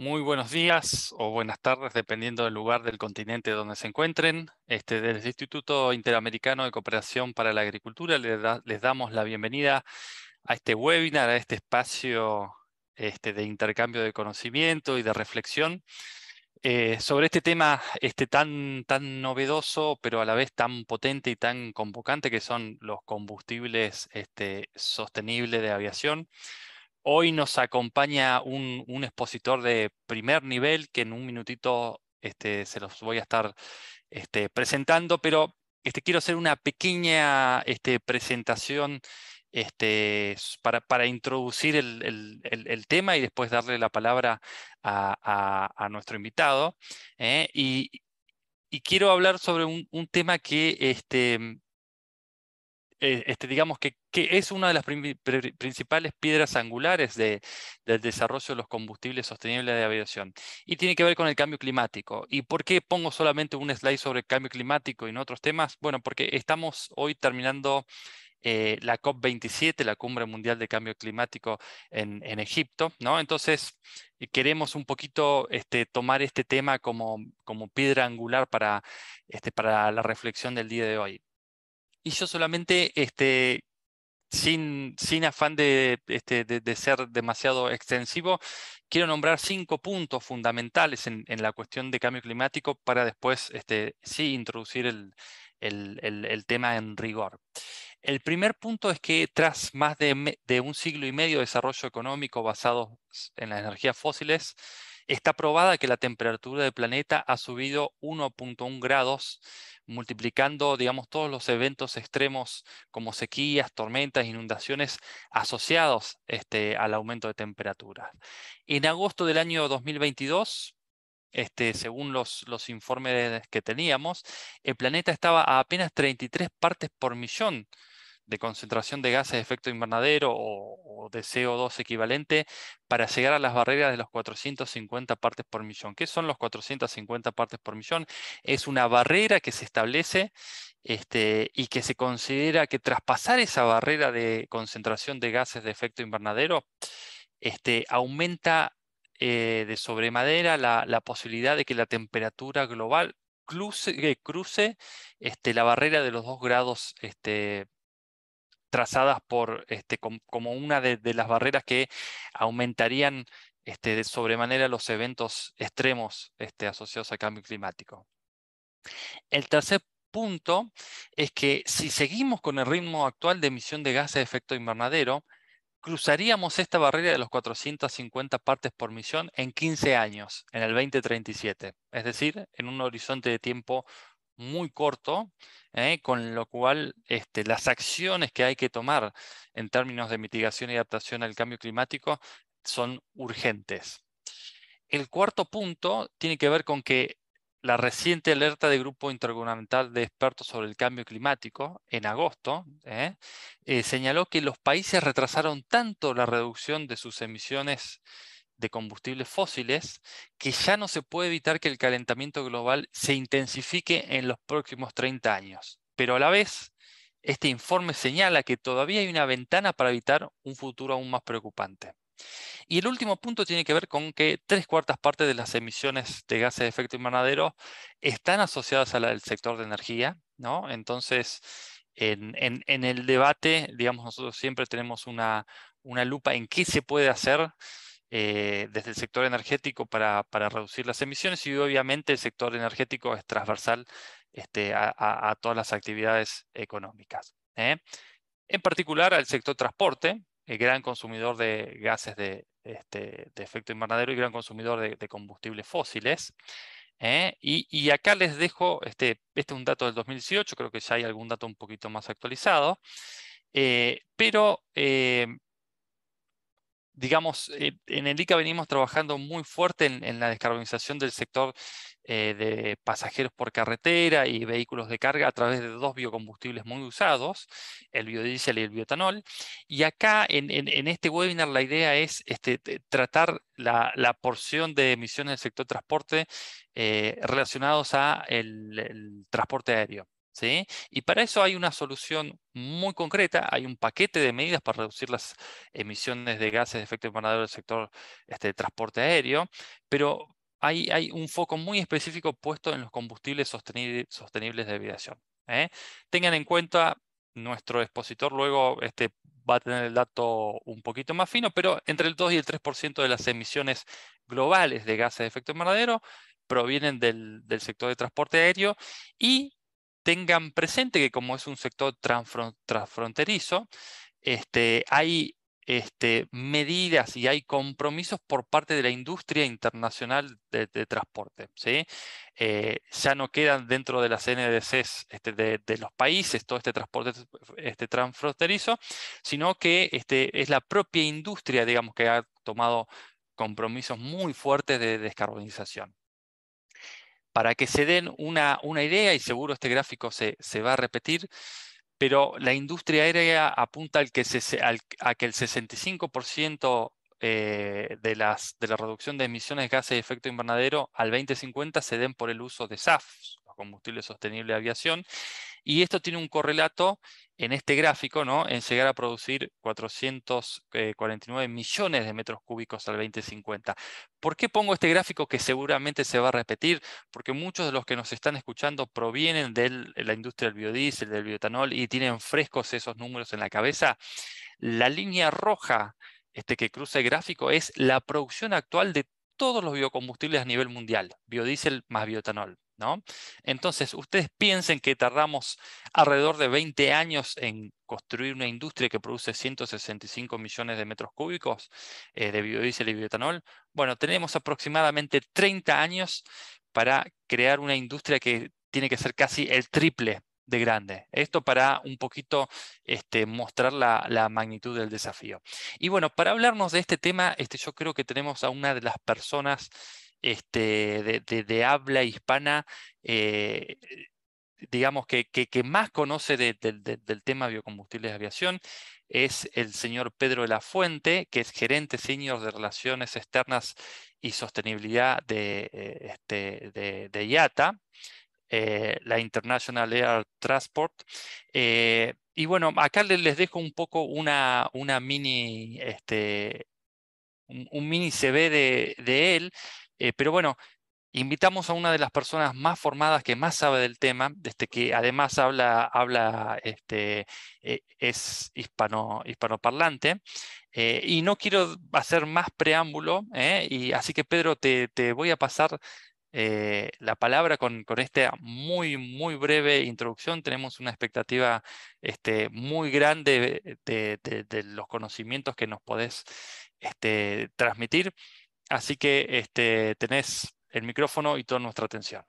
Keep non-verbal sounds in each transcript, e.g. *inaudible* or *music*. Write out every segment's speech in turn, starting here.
Muy buenos días o buenas tardes, dependiendo del lugar del continente donde se encuentren. Este, desde el Instituto Interamericano de Cooperación para la Agricultura les, damos la bienvenida a este webinar, a este espacio este, de intercambio de conocimiento y de reflexión eh, sobre este tema este, tan, tan novedoso, pero a la vez tan potente y tan convocante que son los combustibles este, sostenibles de aviación Hoy nos acompaña un, expositor de primer nivel que en un minutito este, se los voy a estar este, presentando, pero este, quiero hacer una pequeña este, presentación este, para, para, introducir el, tema y después darle la palabra a, nuestro invitado. ¿eh? Y, quiero hablar sobre un, un tema que eh, este, digamos que, es una de las principales piedras angulares del desarrollo de los combustibles sostenibles de aviación. Y tiene que ver con el cambio climático. ¿Y por qué pongo solamente un slide sobre el cambio climático y no otros temas? Bueno, porque estamos hoy terminando eh, la COP27, la Cumbre Mundial de Cambio Climático en, Egipto, ¿no? Entonces, eh, queremos un poquito este, tomar este tema como, como piedra angular para, este, para la reflexión del día de hoy. Y yo solamente, este, sin, sin afán de, este, de, ser demasiado extensivo, quiero nombrar cinco puntos fundamentales en, la cuestión de cambio climático para después este, sí introducir el, el, el, tema en rigor. El primer punto es que tras más de, de un siglo y medio de desarrollo económico basado en las energías fósiles, Está probada que la temperatura del planeta ha subido 1.1 grados, multiplicando, digamos, todos los eventos extremos como sequías, tormentas, inundaciones asociados este, al aumento de temperatura. En agosto del año 2022, este, según los, los, informes que teníamos, el planeta estaba a apenas 33 partes por millón de concentración de gases de efecto invernadero o, de CO2 equivalente para llegar a las barreras de los 450 partes por millón. ¿Qué son los 450 partes por millón? Es una barrera que se establece este, y que se considera que traspasar esa barrera de concentración de gases de efecto invernadero este, aumenta eh, de sobremadera la, la posibilidad de que la temperatura global cruce, eh, este, la barrera de los 2 grados este, trazadas por, este, como una de, las barreras que aumentarían este, de sobremanera los eventos extremos este, asociados al cambio climático. El tercer punto es que si seguimos con el ritmo actual de emisión de gases de efecto invernadero, cruzaríamos esta barrera de los 450 partes por millón en 15 años, en el 2037, es decir, en un horizonte de tiempo muy corto, ¿eh? con lo cual este, las acciones que hay que tomar en términos de mitigación y adaptación al cambio climático son urgentes. El cuarto punto tiene que ver con que la reciente alerta del Grupo Intergubernamental de Expertos sobre el Cambio Climático, en agosto, ¿eh? Eh, señaló que los países retrasaron tanto la reducción de sus emisiones de combustibles fósiles que ya no se puede evitar que el calentamiento global se intensifique en los próximos 30 años. Pero a la vez, este informe señala que todavía hay una ventana para evitar un futuro aún más preocupante. Y el último punto tiene que ver con que tres cuartas partes de las emisiones de gases de efecto invernadero están asociadas al sector de energía, ¿no? Entonces, en, el debate, digamos, nosotros siempre tenemos una lupa en qué se puede hacer eh, desde el sector energético para, para, reducir las emisiones y obviamente el sector energético es transversal este, a, todas las actividades económicas. ¿eh? En particular al sector transporte, el gran consumidor de gases de, este, efecto invernadero y gran consumidor de, combustibles fósiles. ¿eh? Y, y, acá les dejo, este, este es un dato del 2018, creo que ya hay algún dato un poquito más actualizado, pero digamos, eh, en el ICA venimos trabajando muy fuerte en, la descarbonización del sector eh, de pasajeros por carretera y vehículos de carga a través de dos biocombustibles muy usados, el biodiesel y el biotanol. Y acá en, este webinar la idea es este, tratar la, porción de emisiones del sector transporte eh, relacionados a el transporte aéreo. ¿Sí? Y para eso hay una solución muy concreta, hay un paquete de medidas para reducir las emisiones de gases de efecto invernadero del sector este, de transporte aéreo, pero hay, hay, un foco muy específico puesto en los combustibles sostenibles de aviación. ¿eh? Tengan en cuenta, nuestro expositor luego este, va a tener el dato un poquito más fino, pero entre el 2 y el 3% de las emisiones globales de gases de efecto invernadero provienen del, del sector de transporte aéreo y tengan presente que como es un sector transfronterizo, este, hay este, medidas y hay compromisos por parte de la industria internacional de, transporte. ¿sí? Eh, ya no quedan dentro de las NDCs este, de, los países todo este transporte este, transfronterizo, sino que es la propia industria digamos, que ha tomado compromisos muy fuertes de descarbonización para que se den una, una idea, y seguro este gráfico se, se, va a repetir, pero la industria aérea apunta al que se, a que el 65% eh, de, las, de la reducción de emisiones de gases de efecto invernadero al 2050 se den por el uso de SAF, combustible sostenible de aviación, y esto tiene un correlato en este gráfico, ¿no? en llegar a producir 449 eh, millones de metros cúbicos al 2050. ¿Por qué pongo este gráfico que seguramente se va a repetir? Porque muchos de los que nos están escuchando provienen de la industria del biodiesel, del biotanol, y tienen frescos esos números en la cabeza. La línea roja este, que cruza el gráfico es la producción actual de todos los biocombustibles a nivel mundial, biodiesel más biotanol. Entonces, ustedes piensen que tardamos alrededor de 20 años en construir una industria que produce 165 millones de metros cúbicos eh, de biodiesel y bioetanol. Bueno, tenemos aproximadamente 30 años para crear una industria que tiene que ser casi el triple de grande. Esto para un poquito este, mostrar la, magnitud del desafío. Y bueno, para hablarnos de este tema, este, yo creo que tenemos a una de las personas este, de, habla hispana, eh, digamos, que, que, más conoce del tema biocombustibles de aviación, es el señor Pedro de la Fuente, que es gerente senior de Relaciones Externas y Sostenibilidad de, eh, este, IATA. Eh, la International Air Transport. y bueno, acá les dejo un poco una, una mini, este, un, mini CV de, de él. Eh, pero bueno, invitamos a una de las personas más formadas que más sabe del tema, este, que además habla, este, eh, es hispano, hispanoparlante. Eh, y no quiero hacer más preámbulo, y así que Pedro, te, voy a pasar la palabra con, esta muy, muy breve introducción. Tenemos una expectativa este, muy grande de, los conocimientos que nos podés este, transmitir. Así que este, tenés el micrófono y toda nuestra atención.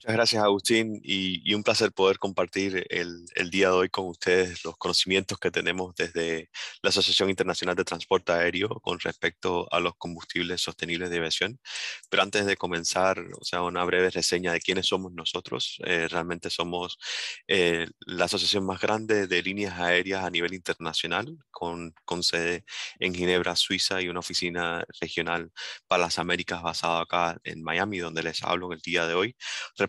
Muchas gracias, Agustín, y, un placer poder compartir el, día de hoy con ustedes los conocimientos que tenemos desde la Asociación Internacional de Transporte Aéreo con respecto a los combustibles sostenibles de aviación. Pero antes de comenzar, o sea, una breve reseña de quiénes somos nosotros. Eh, realmente somos eh, la asociación más grande de líneas aéreas a nivel internacional, con, con sede en Ginebra, Suiza, y una oficina regional para las Américas basada acá en Miami, donde les hablo el día de hoy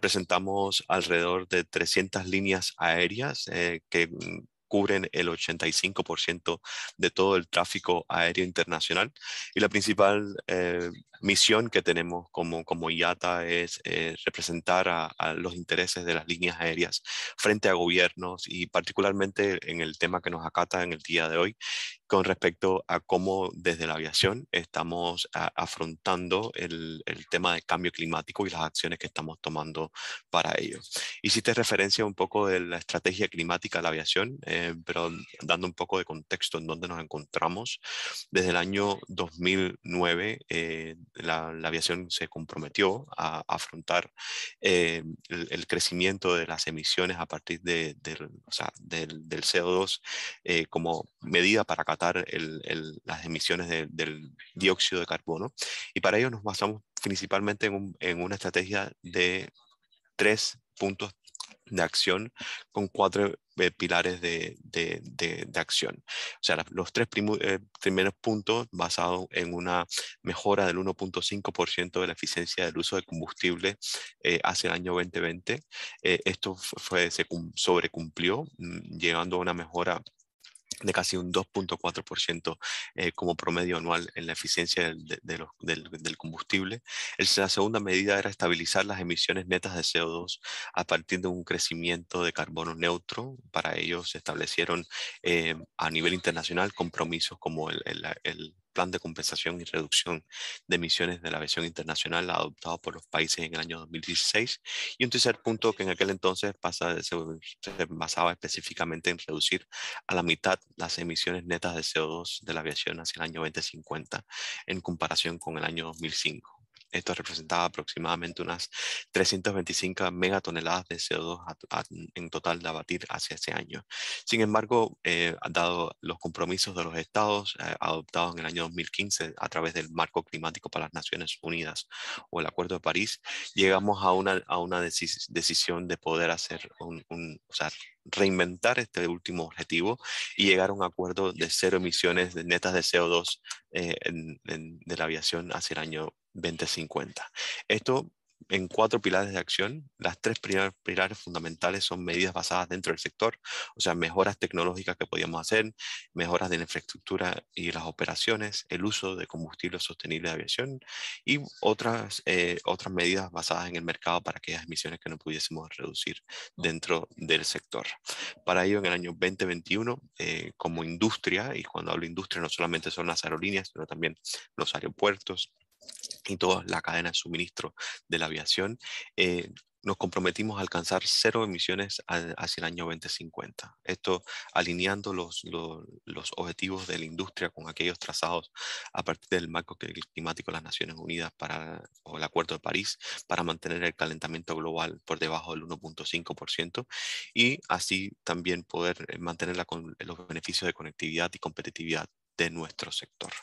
representamos alrededor de 300 líneas aéreas eh, que mm, cubren el 85% de todo el tráfico aéreo internacional y la principal eh, misión que tenemos como, como IATA es eh, representar a, los intereses de las líneas aéreas frente a gobiernos y particularmente en el tema que nos acata en el día de hoy con respecto a cómo desde la aviación estamos afrontando el, el, tema de cambio climático y las acciones que estamos tomando para ello. Hiciste referencia un poco de la estrategia climática de la aviación, eh, pero dando un poco de contexto en donde nos encontramos. Desde el año 2009, la, aviación se comprometió a, afrontar eh, el, crecimiento de las emisiones a partir de, del, CO2 eh, como medida para acatar el, las emisiones del dióxido de carbono. Y para ello nos basamos principalmente en una estrategia de tres puntos de acción con cuatro eh, pilares de, acción. O sea, los tres eh, primeros puntos basados en una mejora del 1.5% de la eficiencia del uso de combustible eh, hacia el año 2020. esto fue, se sobrecumplió, mm, llegando a una mejora de casi un 2.4% eh, como promedio anual en la eficiencia del, combustible. la segunda medida era estabilizar las emisiones netas de CO2 a partir de un crecimiento de carbono neutro. Para ello se establecieron eh, a nivel internacional compromisos como el, el Plan de Compensación y Reducción de Emisiones de la Aviación Internacional adoptado por los países en el año 2016. Y un tercer punto que en aquel entonces se basaba específicamente en reducir a la mitad las emisiones netas de CO2 de la aviación hacia el año 2050 en comparación con el año 2005. Esto representaba aproximadamente unas 325 megatoneladas de CO2 en total de abatir hacia ese año. Sin embargo, eh, dado los compromisos de los estados eh, adoptados en el año 2015 a través del marco climático para las Naciones Unidas o el Acuerdo de París, llegamos a una, decisión de poder hacer un, o sea, reinventar este último objetivo y llegar a un acuerdo de cero emisiones de netas de CO2 eh, de la aviación hacia el año 2050. Esto en cuatro pilares de acción. Las tres primeras pilares fundamentales son medidas basadas dentro del sector, o sea, mejoras tecnológicas que podíamos hacer, mejoras de la infraestructura y las operaciones, el uso de combustibles sostenibles de aviación y otras, eh, otras medidas basadas en el mercado para aquellas emisiones que no pudiésemos reducir dentro del sector. Para ello, en el año 2021, eh, como industria, y cuando hablo industria no solamente son las aerolíneas, sino también los aeropuertos, y toda la cadena de suministro de la aviación, eh, nos comprometimos a alcanzar cero emisiones hacia el año 2050. Esto alineando los, los, objetivos de la industria con aquellos trazados a partir del marco climático de las Naciones Unidas para, o el Acuerdo de París para mantener el calentamiento global por debajo del 1.5% y así también poder eh, mantener los beneficios de conectividad y competitividad de nuestro sector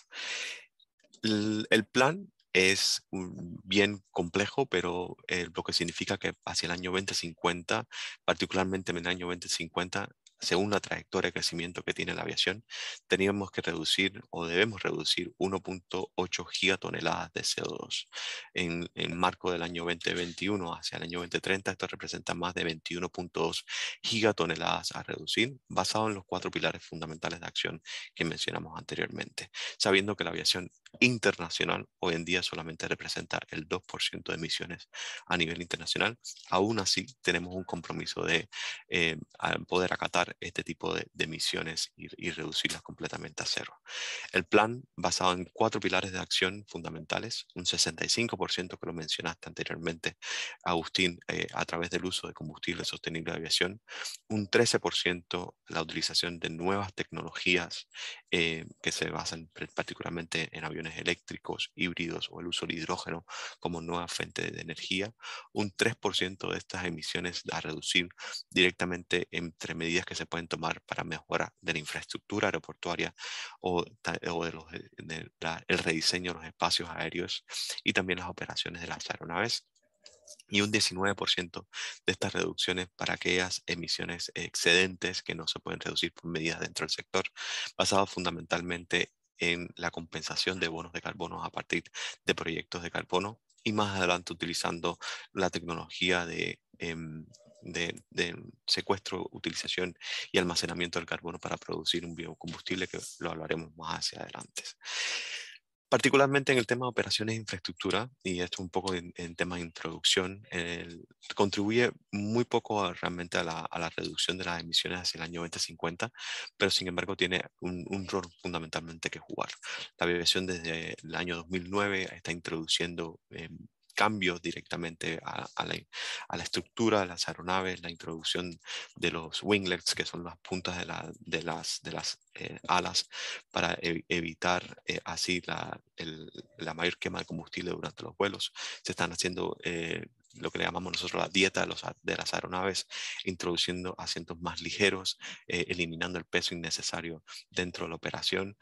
el, plan es bien complejo, pero eh, lo que significa que hacia el año 2050, particularmente en el año 2050, según la trayectoria de crecimiento que tiene la aviación, teníamos que reducir o debemos reducir 1.8 gigatoneladas de CO2. En marco del año 2021 hacia el año 2030, esto representa más de 21.2 gigatoneladas a reducir, basado en los cuatro pilares fundamentales de acción que mencionamos anteriormente, sabiendo que la aviación internacional hoy en día solamente representa el 2% de emisiones a nivel internacional. Aún así, tenemos un compromiso de eh, poder acatar este tipo de, emisiones y, reducirlas completamente a cero. El plan, basado en cuatro pilares de acción fundamentales, un 65% que lo mencionaste anteriormente, Agustín, eh, a través del uso de combustible sostenible de aviación, un 13% la utilización de nuevas tecnologías eh, que se basan particularmente en aviación eléctricos, híbridos o el uso de hidrógeno como nueva fuente de energía, un 3% de estas emisiones a reducir directamente entre medidas que se pueden tomar para mejora de la infraestructura aeroportuaria o, eh, el rediseño de los espacios aéreos y también las operaciones de las aeronaves y un 19% de estas reducciones para aquellas emisiones excedentes que no se pueden reducir por medidas dentro del sector, basado fundamentalmente en la compensación de bonos de carbono a partir de proyectos de carbono y más adelante utilizando la tecnología de, em, de, secuestro, utilización y almacenamiento del carbono para producir un biocombustible que lo hablaremos más hacia adelante particularmente en el tema de operaciones e infraestructura, y esto un poco en, tema de introducción, contribuye muy poco realmente a la, reducción de las emisiones hacia el año 2050, pero sin embargo tiene un, rol fundamentalmente que jugar. La aviación desde el año 2009 está introduciendo em, cambios directamente a, la, estructura de las aeronaves, la introducción de los winglets, que son las puntas de, las, eh, alas, para evitar eh, así la, mayor quema de combustible durante los vuelos. Se están haciendo eh, lo que le llamamos nosotros la dieta de las aeronaves, introduciendo asientos más ligeros, eliminando el peso innecesario dentro de la operación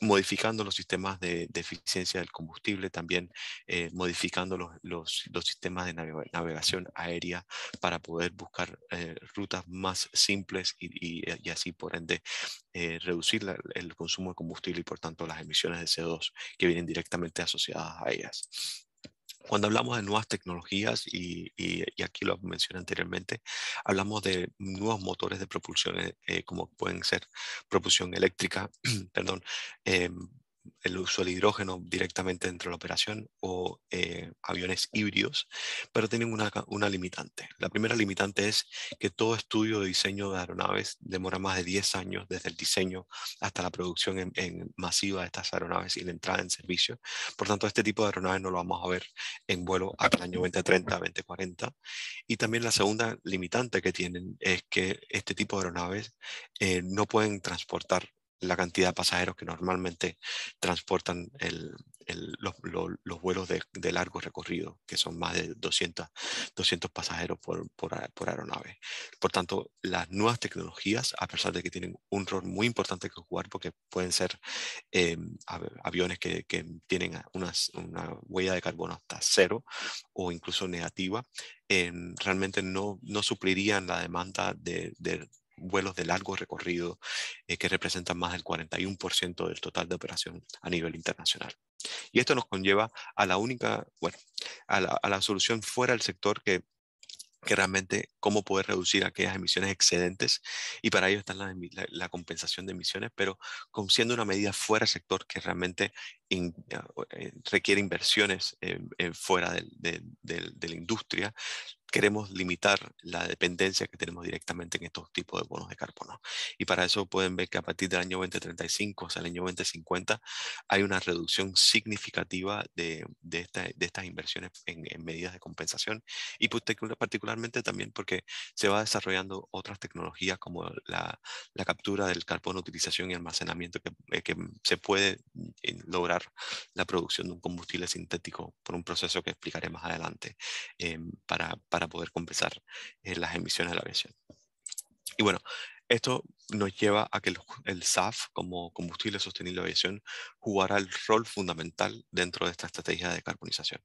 modificando los sistemas de, eficiencia del combustible, también eh, modificando los, sistemas de navegación aérea para poder buscar eh, rutas más simples y, así por ende eh, reducir el consumo de combustible y por tanto las emisiones de CO2 que vienen directamente asociadas a ellas. Cuando hablamos de nuevas tecnologías, y, aquí lo mencioné anteriormente, hablamos de nuevos motores de propulsión, eh, como pueden ser propulsión eléctrica, *clears throat* perdón, em, el uso del hidrógeno directamente dentro de la operación o eh, aviones híbridos, pero tienen una, limitante. La primera limitante es que todo estudio de diseño de aeronaves demora más de 10 años desde el diseño hasta la producción en, masiva de estas aeronaves y la entrada en servicio. Por tanto, este tipo de aeronaves no lo vamos a ver en vuelo hasta el año 2030, 2040. Y también la segunda limitante que tienen es que este tipo de aeronaves eh, no pueden transportar la cantidad de pasajeros que normalmente transportan los, vuelos de, largo recorrido, que son más de 200, 200 pasajeros por, por, por, aeronave. Por tanto, las nuevas tecnologías, a pesar de que tienen un rol muy importante que jugar, porque pueden ser em, aviones que, tienen una huella de carbono hasta cero o incluso negativa, em, realmente no, no suplirían la demanda de, de, vuelos de largo recorrido eh, que representan más del 41% del total de operación a nivel internacional. Y esto nos conlleva a la única, bueno, a la, a la solución fuera del sector que que realmente cómo poder reducir aquellas emisiones excedentes y para ello está la, la, compensación de emisiones, pero con, siendo una medida fuera del sector que realmente eh, requiere inversiones fuera de, de, la industria, queremos limitar la dependencia que tenemos directamente en estos tipos de bonos de carbono. Y para eso pueden ver que a partir del año 2035 sea el año 2050 hay una reducción significativa de, de, estas inversiones en, medidas de compensación y particularmente también porque se va desarrollando otras tecnologías como la, captura del carbono, utilización y almacenamiento que, eh, se puede eh, lograr la producción de un combustible sintético por un proceso que explicaré más adelante eh, para para poder compensar eh, las emisiones de la aviación. Y bueno, esto nos lleva a que el, SAF como combustible sostenible de aviación jugará el rol fundamental dentro de esta estrategia de carbonización.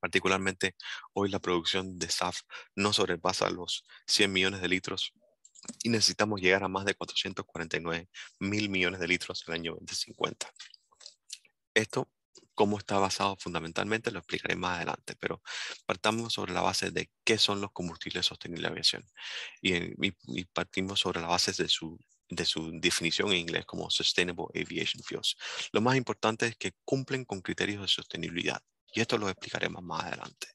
particularmente hoy la producción de SAF no sobrepasa los 100 millones de litros y necesitamos llegar a más de 449 mil millones de litros en el año 2050. Esto cómo está basado fundamentalmente, lo explicaré más adelante, pero partamos sobre la base de qué son los combustibles sostenibles de aviación y, eh, partimos sobre la base de su, definición en inglés como Sustainable Aviation Fuels. Lo más importante es que cumplen con criterios de sostenibilidad y esto lo explicaremos más adelante,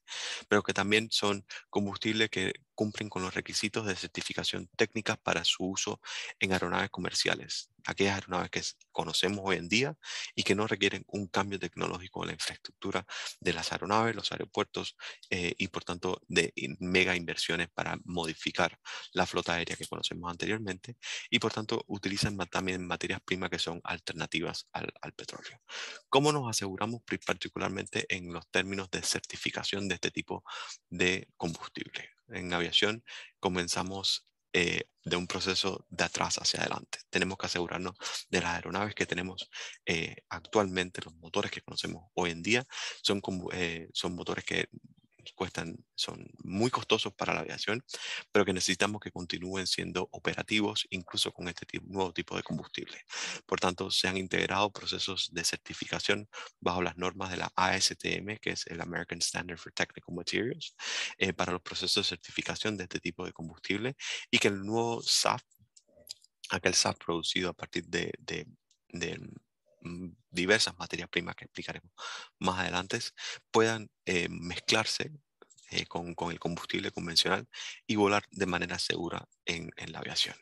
pero que también son combustibles que cumplen con los requisitos de certificación técnica para su uso en aeronaves comerciales, aquellas aeronaves que conocemos hoy en día y que no requieren un cambio tecnológico en la infraestructura de las aeronaves, los aeropuertos eh, y por tanto de mega inversiones para modificar la flota aérea que conocemos anteriormente y por tanto utilizan también materias primas que son alternativas al, al petróleo. ¿Cómo nos aseguramos particularmente en los términos de certificación de este tipo de combustible? En aviación comenzamos eh, de un proceso de atrás hacia adelante. Tenemos que asegurarnos de las aeronaves que tenemos eh, actualmente, los motores que conocemos hoy en día, son, eh, son motores que cuestan, son muy costosos para la aviación, pero que necesitamos que continúen siendo operativos incluso con este nuevo tipo de combustible. Por tanto, se han integrado procesos de certificación bajo las normas de la ASTM, que es el American Standard for Technical Materials, eh, para los procesos de certificación de este tipo de combustible y que el nuevo SAF, aquel SAF producido a partir de Mm, diversas materias primas que explicaremos más adelante, puedan eh, mezclarse eh, con, el combustible convencional y volar de manera segura en, la aviación.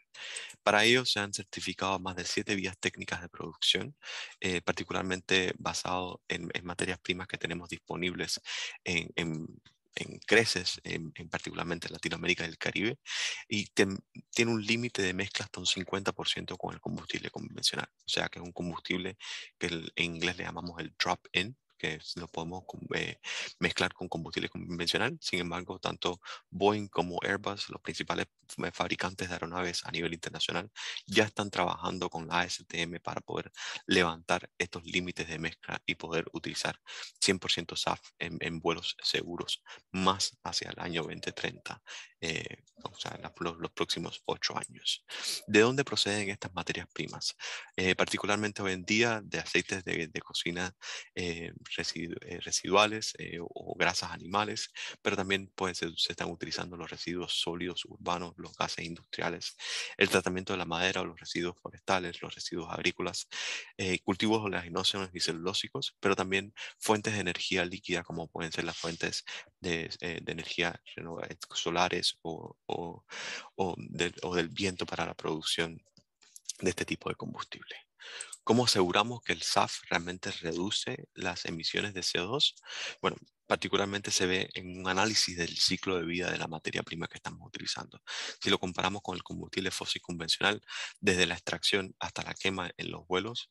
Para ello se han certificado más de siete vías técnicas de producción, eh, particularmente basado en, materias primas que tenemos disponibles en en creces, en, particularmente en Latinoamérica y el Caribe, y tiene un límite de mezcla hasta un 50% con el combustible convencional. O sea, que es un combustible que en inglés le llamamos el drop-in, que no podemos eh, mezclar con combustible convencional. Sin embargo, tanto Boeing como Airbus, los principales eh, fabricantes de aeronaves a nivel internacional, ya están trabajando con la ASTM para poder levantar estos límites de mezcla y poder utilizar 100% SAF en vuelos seguros más hacia el año 2030. Eh, o sea, los, próximos ocho años. ¿De dónde proceden estas materias primas? Eh, particularmente hoy en día de aceites de, cocina eh, residuales o grasas animales, pero también pues, se, se, están utilizando los residuos sólidos urbanos, los gases industriales, el tratamiento de la madera o los residuos forestales, los residuos agrícolas, cultivos oleaginosos y celulósicos, pero también fuentes de energía líquida como pueden ser las fuentes de, de energía solares o, del, o del viento para la producción de este tipo de combustible. ¿Cómo aseguramos que el SAF realmente reduce las emisiones de CO2? Bueno, particularmente se ve en un análisis del ciclo de vida de la materia prima que estamos utilizando. Si lo comparamos con el combustible fósil convencional, desde la extracción hasta la quema en los vuelos,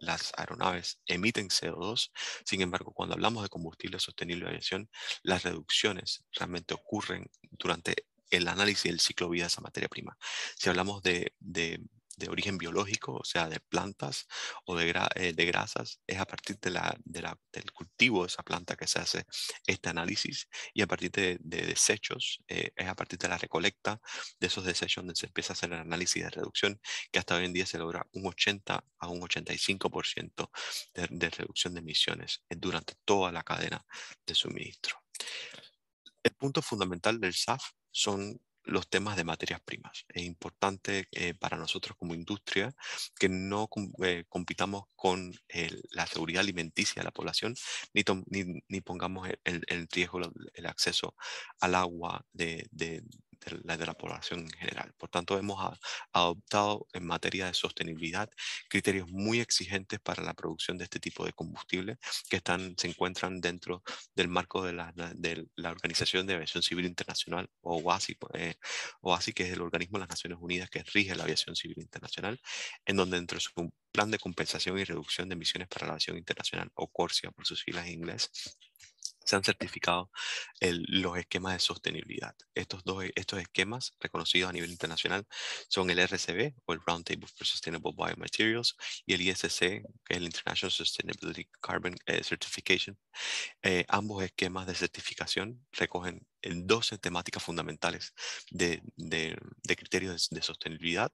las aeronaves emiten CO2. Sin embargo, cuando hablamos de combustible sostenible de aviación, las reducciones realmente ocurren durante el análisis del ciclo de vida de esa materia prima. Si hablamos de de origen biológico, o sea, de plantas o de, eh, grasas, es a partir de la, del cultivo de esa planta que se hace este análisis y a partir de, desechos, eh, es a partir de la recolecta de esos desechos donde se empieza a hacer el análisis de reducción, que hasta hoy en día se logra un 80 a un 85% de, de reducción de emisiones eh, durante toda la cadena de suministro. El punto fundamental del SAF son los temas de materias primas. Es importante eh, para nosotros como industria que no eh, compitamos con la seguridad alimenticia de la población, ni, pongamos el riesgo el, acceso al agua de, de la, de la población en general. Por tanto, hemos adoptado en materia de sostenibilidad criterios muy exigentes para la producción de este tipo de combustible que están, se encuentran dentro del marco de la, de la Organización de Aviación Civil Internacional, o OASI, eh, que es el organismo de las Naciones Unidas que rige la aviación civil internacional, en donde dentro de su plan de compensación y reducción de emisiones para la aviación internacional, o CORSIA por sus filas en inglés, se han certificado los esquemas de sostenibilidad. Estos dos estos esquemas reconocidos a nivel internacional son el RCB o el Roundtable for Sustainable Biomaterials y el ISC, que es el International Sustainability Carbon eh, Certification. Eh, ambos esquemas de certificación recogen 12 temáticas fundamentales de, de, criterios de, sostenibilidad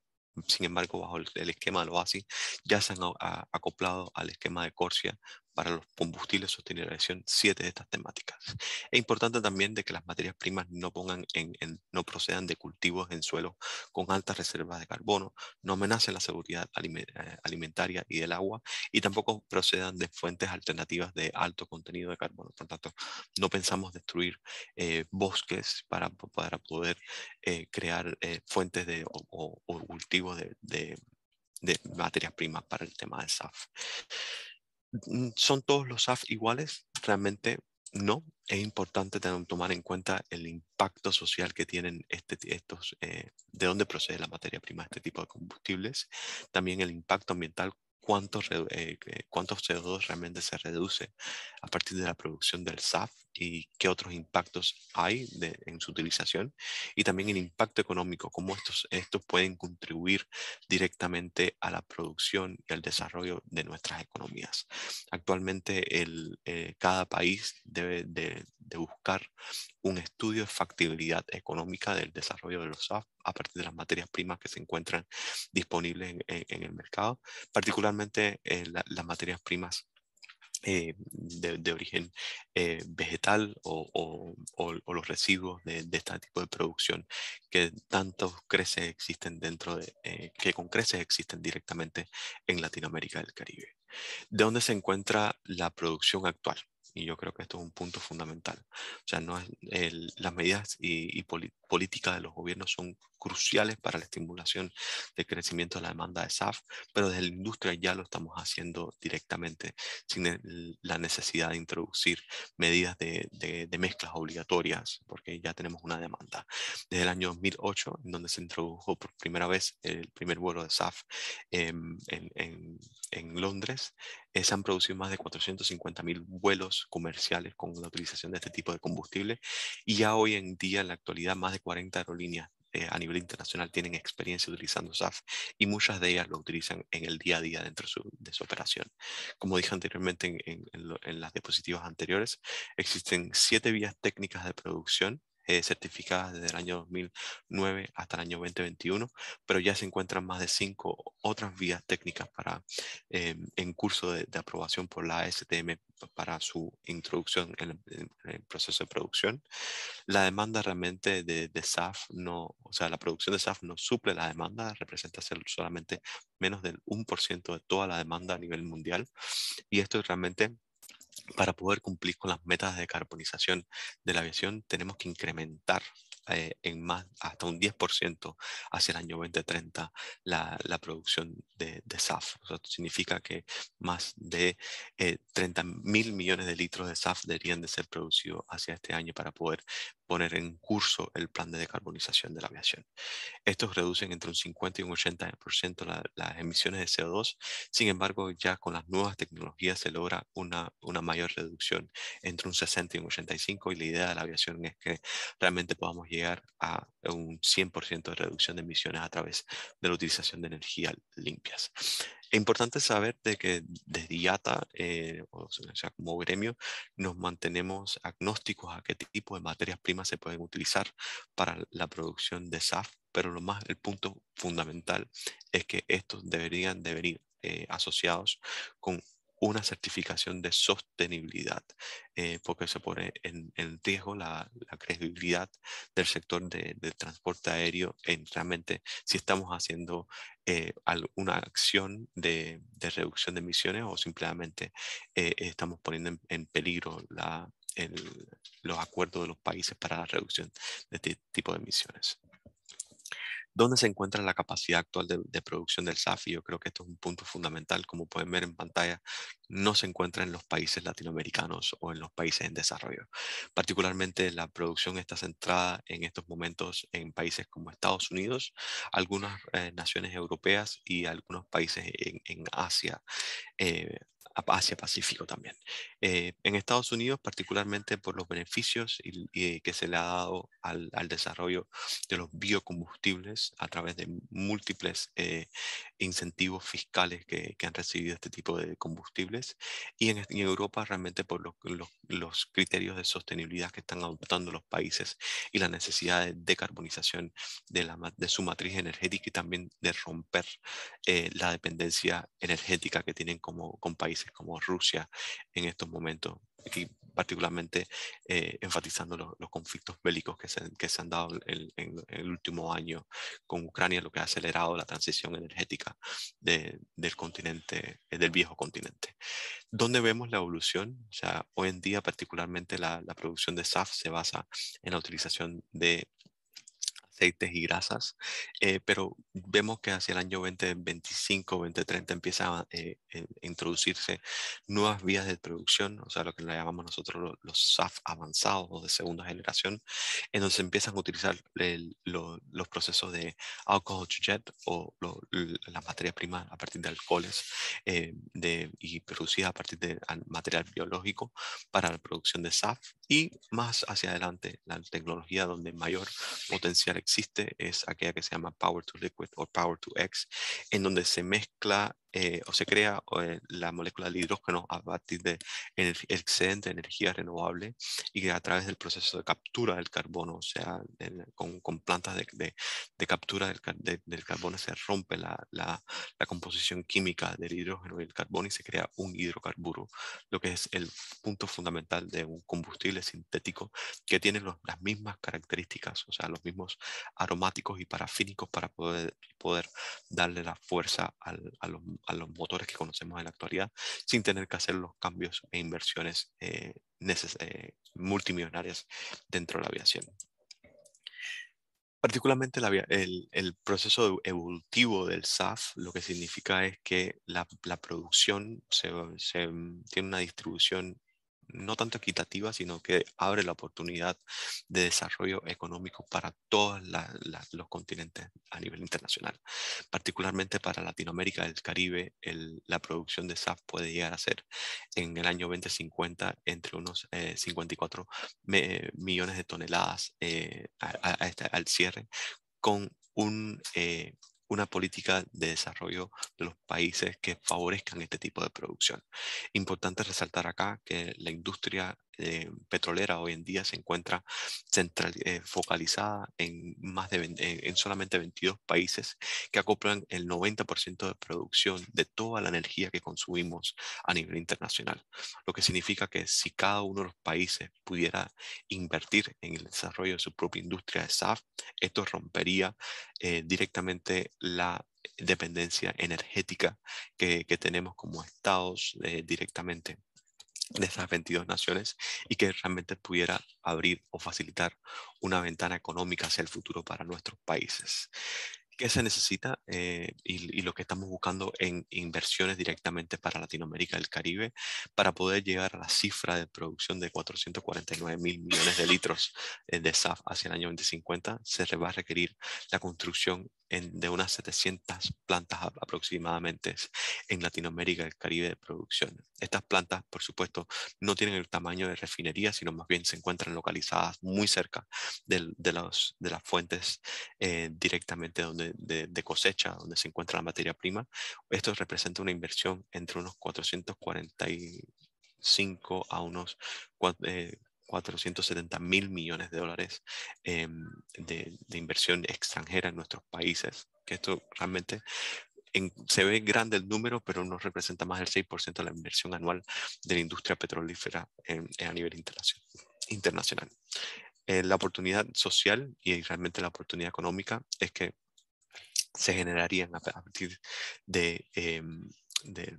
sin embargo, bajo el, esquema de OASI, ya se han acoplado al esquema de Corsia para los combustibles sostener siete de estas temáticas. Es importante también de que las materias primas no, pongan en, no procedan de cultivos en suelos con altas reservas de carbono, no amenacen la seguridad eh, alimentaria y del agua y tampoco procedan de fuentes alternativas de alto contenido de carbono. Por tanto, no pensamos destruir eh, bosques para, para poder eh, crear fuentes de, o, cultivos de, de de materias primas para el tema de SAF. Mm, ¿Son todos los SAF iguales? Realmente no. Es importante tener, tomar en cuenta el impacto social que tienen este estos, eh, de dónde procede la materia prima de este tipo de combustibles, también el impacto ambiental cuántos, eh, eh, CO2 realmente se reduce a partir de la producción del SAF y qué otros impactos hay en su utilización y también el impacto económico, cómo estos, estos pueden contribuir directamente a la producción y al desarrollo de nuestras economías. Actualmente el, eh, cada país debe de buscar un estudio de factibilidad económica del desarrollo de los SAF a partir de las materias primas que se encuentran disponibles en, el mercado, particularmente eh, las materias primas eh, de, origen eh, vegetal o, los residuos de, este tipo de producción que tantos creces existen dentro de, que con creces existen directamente en Latinoamérica del Caribe. ¿De dónde se encuentra la producción actual? y yo creo que esto es un punto fundamental. O sea, no es las medidas y, políticas de los gobiernos son cruciales para la estimulación del crecimiento de la demanda de SAF, pero desde la industria ya lo estamos haciendo directamente sin la necesidad de introducir medidas de, mezclas obligatorias, porque ya tenemos una demanda. Desde el año 2008, en donde se introdujo por primera vez el primer vuelo de SAF em, en, en Londres, se han producido más de 450.000 vuelos comerciales con la utilización de este tipo de combustible y ya hoy en día, en la actualidad, más de 40 aerolíneas eh, a nivel internacional tienen experiencia utilizando SAF y muchas de ellas lo utilizan en el día a día dentro de su operación. Como dije anteriormente en, en las diapositivas anteriores, existen siete vías técnicas de producción eh, certificadas desde el año 2009 hasta el año 2021, pero ya se encuentran más de cinco otras vías técnicas para, eh, en curso de, aprobación por la ASTM para su introducción en el, proceso de producción. La demanda realmente de, SAF no, o sea, la producción de SAF no suple la demanda, representa solamente menos del 1% de toda la demanda a nivel mundial y esto realmente para poder cumplir con las metas de carbonización de la aviación tenemos que incrementar eh, en más, hasta un 10% hacia el año 2030 la, la producción de, de SAF. O significa que más de eh, 30 mil millones de litros de SAF deberían de ser producidos hacia este año para poder poner en curso el plan de decarbonización de la aviación. Estos reducen entre un 50 y un 80% las emisiones de CO2, sin embargo ya con las nuevas tecnologías se logra una, una mayor reducción entre un 60 y un 85 y la idea de la aviación es que realmente podamos llegar llegar a un 100% de reducción de emisiones a través de la utilización de energías limpias. Es importante saber de que desde IATA, eh, o sea, como gremio, nos mantenemos agnósticos a qué tipo de materias primas se pueden utilizar para la producción de SAF, pero lo más, el punto fundamental es que estos deberían de venir eh, asociados con una certificación de sostenibilidad, eh, porque se pone en, riesgo la, credibilidad del sector de, del transporte aéreo en realmente si estamos haciendo eh, alguna acción de, de, reducción de emisiones o simplemente eh, estamos poniendo en, peligro los acuerdos de los países para la reducción de este tipo de emisiones. ¿Dónde se encuentra la capacidad actual de, producción del SAFI? Yo creo que esto es un punto fundamental. Como pueden ver en pantalla, no se encuentra en los países latinoamericanos o en los países en desarrollo. Particularmente la producción está centrada en estos momentos en países como Estados Unidos, algunas eh, naciones europeas y algunos países en, Asia. Eh, Asia-Pacífico también. Eh, en Estados Unidos, particularmente por los beneficios que se le ha dado al, desarrollo de los biocombustibles a través de múltiples eh, incentivos fiscales que, han recibido este tipo de combustibles. Y en, Europa, realmente por los, criterios de sostenibilidad que están adoptando los países y la necesidad de decarbonización de, la, de su matriz energética y también de romper eh, la dependencia energética que tienen como, con países como Rusia en estos momentos, y particularmente eh, enfatizando los, conflictos bélicos que se, que se han dado en, el último año con Ucrania, lo que ha acelerado la transición energética del continente, eh, del viejo continente. ¿Dónde vemos la evolución? O sea, hoy en día particularmente la, la producción de SAF se basa en la utilización de aceites y grasas, eh, pero vemos que hacia el año 2025, 2030 empiezan a introducirse nuevas vías de producción, o sea, lo que le llamamos nosotros los SAF avanzados o de segunda generación, en donde se empiezan a utilizar los procesos de alcohol jet o las materias primas a partir de alcoholes eh, de, y producidas a partir de material biológico para la producción de SAF y más hacia adelante, la tecnología donde mayor potencial existe es aquella que se llama Power to Liquid o Power to X, en donde se mezcla eh, o se crea eh, la molécula de hidrógeno a partir de excedente de energía renovable y que a través del proceso de captura del carbono, o sea, con, plantas de, captura del, carbono se rompe la, composición química del hidrógeno y el carbono y se crea un hidrocarburo, lo que es el punto fundamental de un combustible sintético que tiene las mismas características, o sea, los mismos aromáticos y parafínicos para poder, darle la fuerza a los a los motores que conocemos en la actualidad sin tener que hacer los cambios e inversiones eh, eh, multimillonarias dentro de la aviación. Particularmente el, proceso evolutivo del SAF lo que significa es que la, producción tiene una distribución no tanto equitativa, sino que abre la oportunidad de desarrollo económico para todos los continentes a nivel internacional. Particularmente para Latinoamérica, el Caribe, la producción de SAF puede llegar a ser en el año 2050 entre unos 54 eh, millones de toneladas eh, este, al cierre, con un... Eh, una política de desarrollo de los países que favorezcan este tipo de producción. Importante resaltar acá que la industria eh, petrolera hoy en día se encuentra central, eh, focalizada en, más de, en solamente 22 países que acoplan el 90% de producción de toda la energía que consumimos a nivel internacional. Lo que significa que si cada uno de los países pudiera invertir en el desarrollo de su propia industria de SAF, esto rompería eh, directamente la dependencia energética que, tenemos como estados eh, directamente de estas 22 naciones y que realmente pudiera abrir o facilitar una ventana económica hacia el futuro para nuestros países. ¿Qué se necesita eh, y, y, lo que estamos buscando en inversiones directamente para Latinoamérica y el Caribe para poder llegar a la cifra de producción de 449 mil millones de litros eh, de SAF hacia el año 2050? Se va a requerir la construcción de unas 700 plantas aproximadamente en Latinoamérica y el Caribe de producción. Estas plantas, por supuesto, no tienen el tamaño de refinería, sino más bien se encuentran localizadas muy cerca de, de, de las fuentes eh, directamente donde, de, cosecha, donde se encuentra la materia prima. Esto representa una inversión entre unos 445 a unos... Eh, 470 mil millones de dólares em, de, inversión extranjera en nuestros países, que esto realmente en, se ve grande el número, pero no representa más del 6% de la inversión anual de la industria petrolífera a nivel internacional. Eh, la oportunidad social y realmente la oportunidad económica es que se generarían a partir de, em, de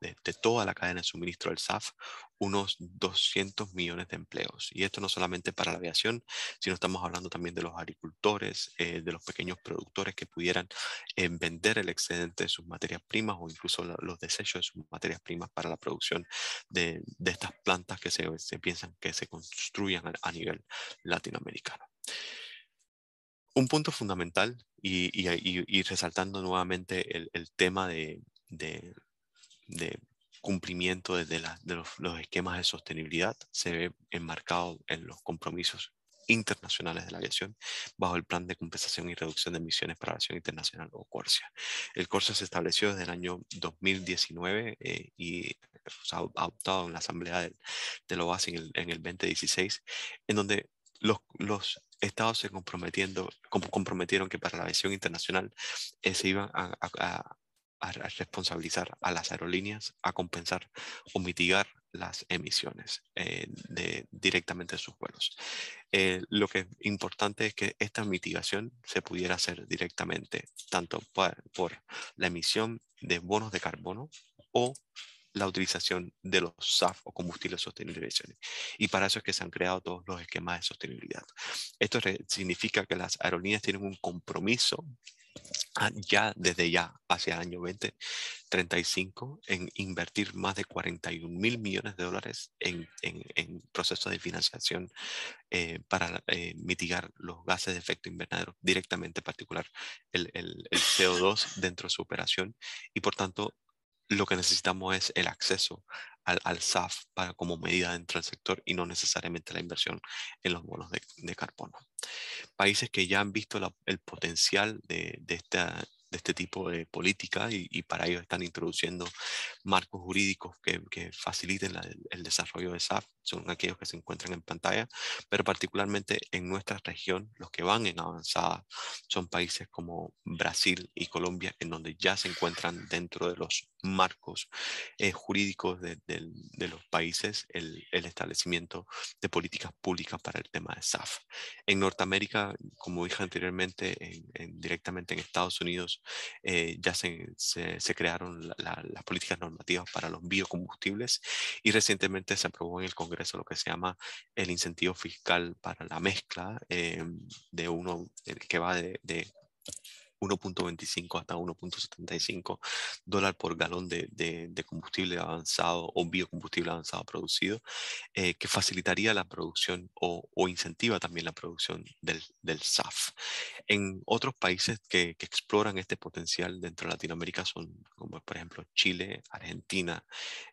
de, toda la cadena de suministro del SAF unos 200 millones de empleos. Y esto no solamente para la aviación, sino estamos hablando también de los agricultores, eh, de los pequeños productores que pudieran eh, vender el excedente de sus materias primas o incluso los desechos de sus materias primas para la producción de, estas plantas que se, piensan que se construyan a, nivel latinoamericano un punto fundamental y, resaltando nuevamente el, tema de, de cumplimiento desde de los, esquemas de sostenibilidad se ve enmarcado en los compromisos internacionales de la aviación bajo el Plan de Compensación y Reducción de Emisiones para Aviación Internacional o CORSIA. El CORSIA se estableció desde el año 2019 eh, y se ha adoptado en la Asamblea de, de la OASI en el, 2016, en donde los, los, estados se comprometiendo, comprometieron que para la aviación internacional eh, se iban a, a responsabilizar a las aerolíneas a compensar o mitigar las emisiones eh, de, directamente de sus vuelos. Eh, lo que es importante es que esta mitigación se pudiera hacer directamente tanto por la emisión de bonos de carbono o la utilización de los SAF o combustibles sostenibles. Y para eso es que se han creado todos los esquemas de sostenibilidad. Esto significa que las aerolíneas tienen un compromiso Ah, ya desde ya hacia el año 2035 en invertir más de 41 mil millones de dólares en, en, procesos de financiación eh, para eh, mitigar los gases de efecto invernadero directamente, particular el, el CO2 dentro de su operación y por tanto lo que necesitamos es el acceso al, al SAF para, como medida dentro del sector y no necesariamente la inversión en los bonos de, carbono. Países que ya han visto el potencial de, de, esta, de este tipo de política y, para ello están introduciendo marcos jurídicos que, faciliten el desarrollo de SAF, son aquellos que se encuentran en pantalla, pero particularmente en nuestra región, los que van en avanzada son países como Brasil y Colombia, en donde ya se encuentran dentro de los marcos eh, jurídicos de, los países el, establecimiento de políticas públicas para el tema de SAF. En Norteamérica, como dije anteriormente, directamente en Estados Unidos eh, ya se, crearon las políticas normativas para los biocombustibles y recientemente se aprobó en el Congreso lo que se llama el incentivo fiscal para la mezcla eh, de uno que va de 1.25 hasta 1.75 dólar por galón de, de, combustible avanzado o biocombustible avanzado producido, eh, que facilitaría la producción o, o incentiva también la producción del, del, SAF. En otros países que, exploran este potencial dentro de Latinoamérica son, como por ejemplo, Chile, Argentina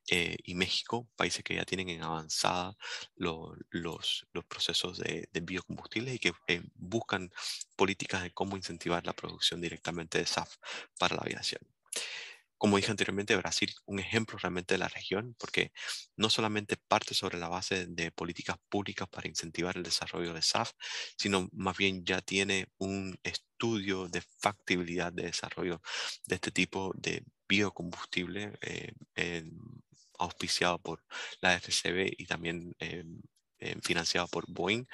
eh, y México, países que ya tienen en avanzada los, los, procesos de, de biocombustibles y que eh, buscan políticas de cómo incentivar la producción directamente de SAF para la aviación. Como dije anteriormente, Brasil, un ejemplo realmente de la región, porque no solamente parte sobre la base de políticas públicas para incentivar el desarrollo de SAF, sino más bien ya tiene un estudio de factibilidad de desarrollo de este tipo de biocombustible eh, auspiciado por la FCB y también eh, financiado por Boeing,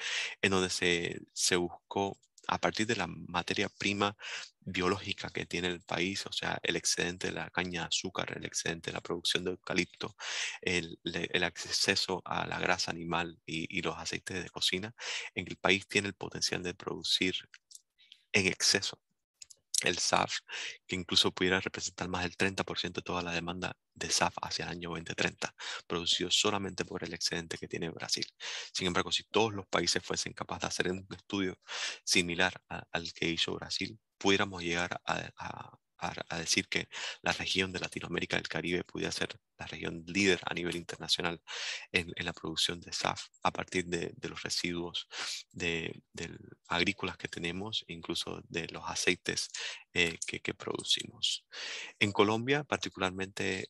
en donde se, se buscó a partir de la materia prima biológica que tiene el país, o sea, el excedente de la caña de azúcar, el excedente de la producción de eucalipto, el, exceso acceso a la grasa animal y, y los aceites de cocina, en el país tiene el potencial de producir en exceso el SAF, que incluso pudiera representar más del 30% de toda la demanda de SAF hacia el año 2030, producido solamente por el excedente que tiene Brasil. Sin embargo, si todos los países fuesen capaces de hacer un estudio similar al que hizo Brasil, pudiéramos llegar a, decir que la región de Latinoamérica y el Caribe pudiera ser la región líder a nivel internacional en, la producción de SAF a partir de, los residuos de, agrícolas que tenemos, incluso de los aceites eh, que, producimos. En Colombia, particularmente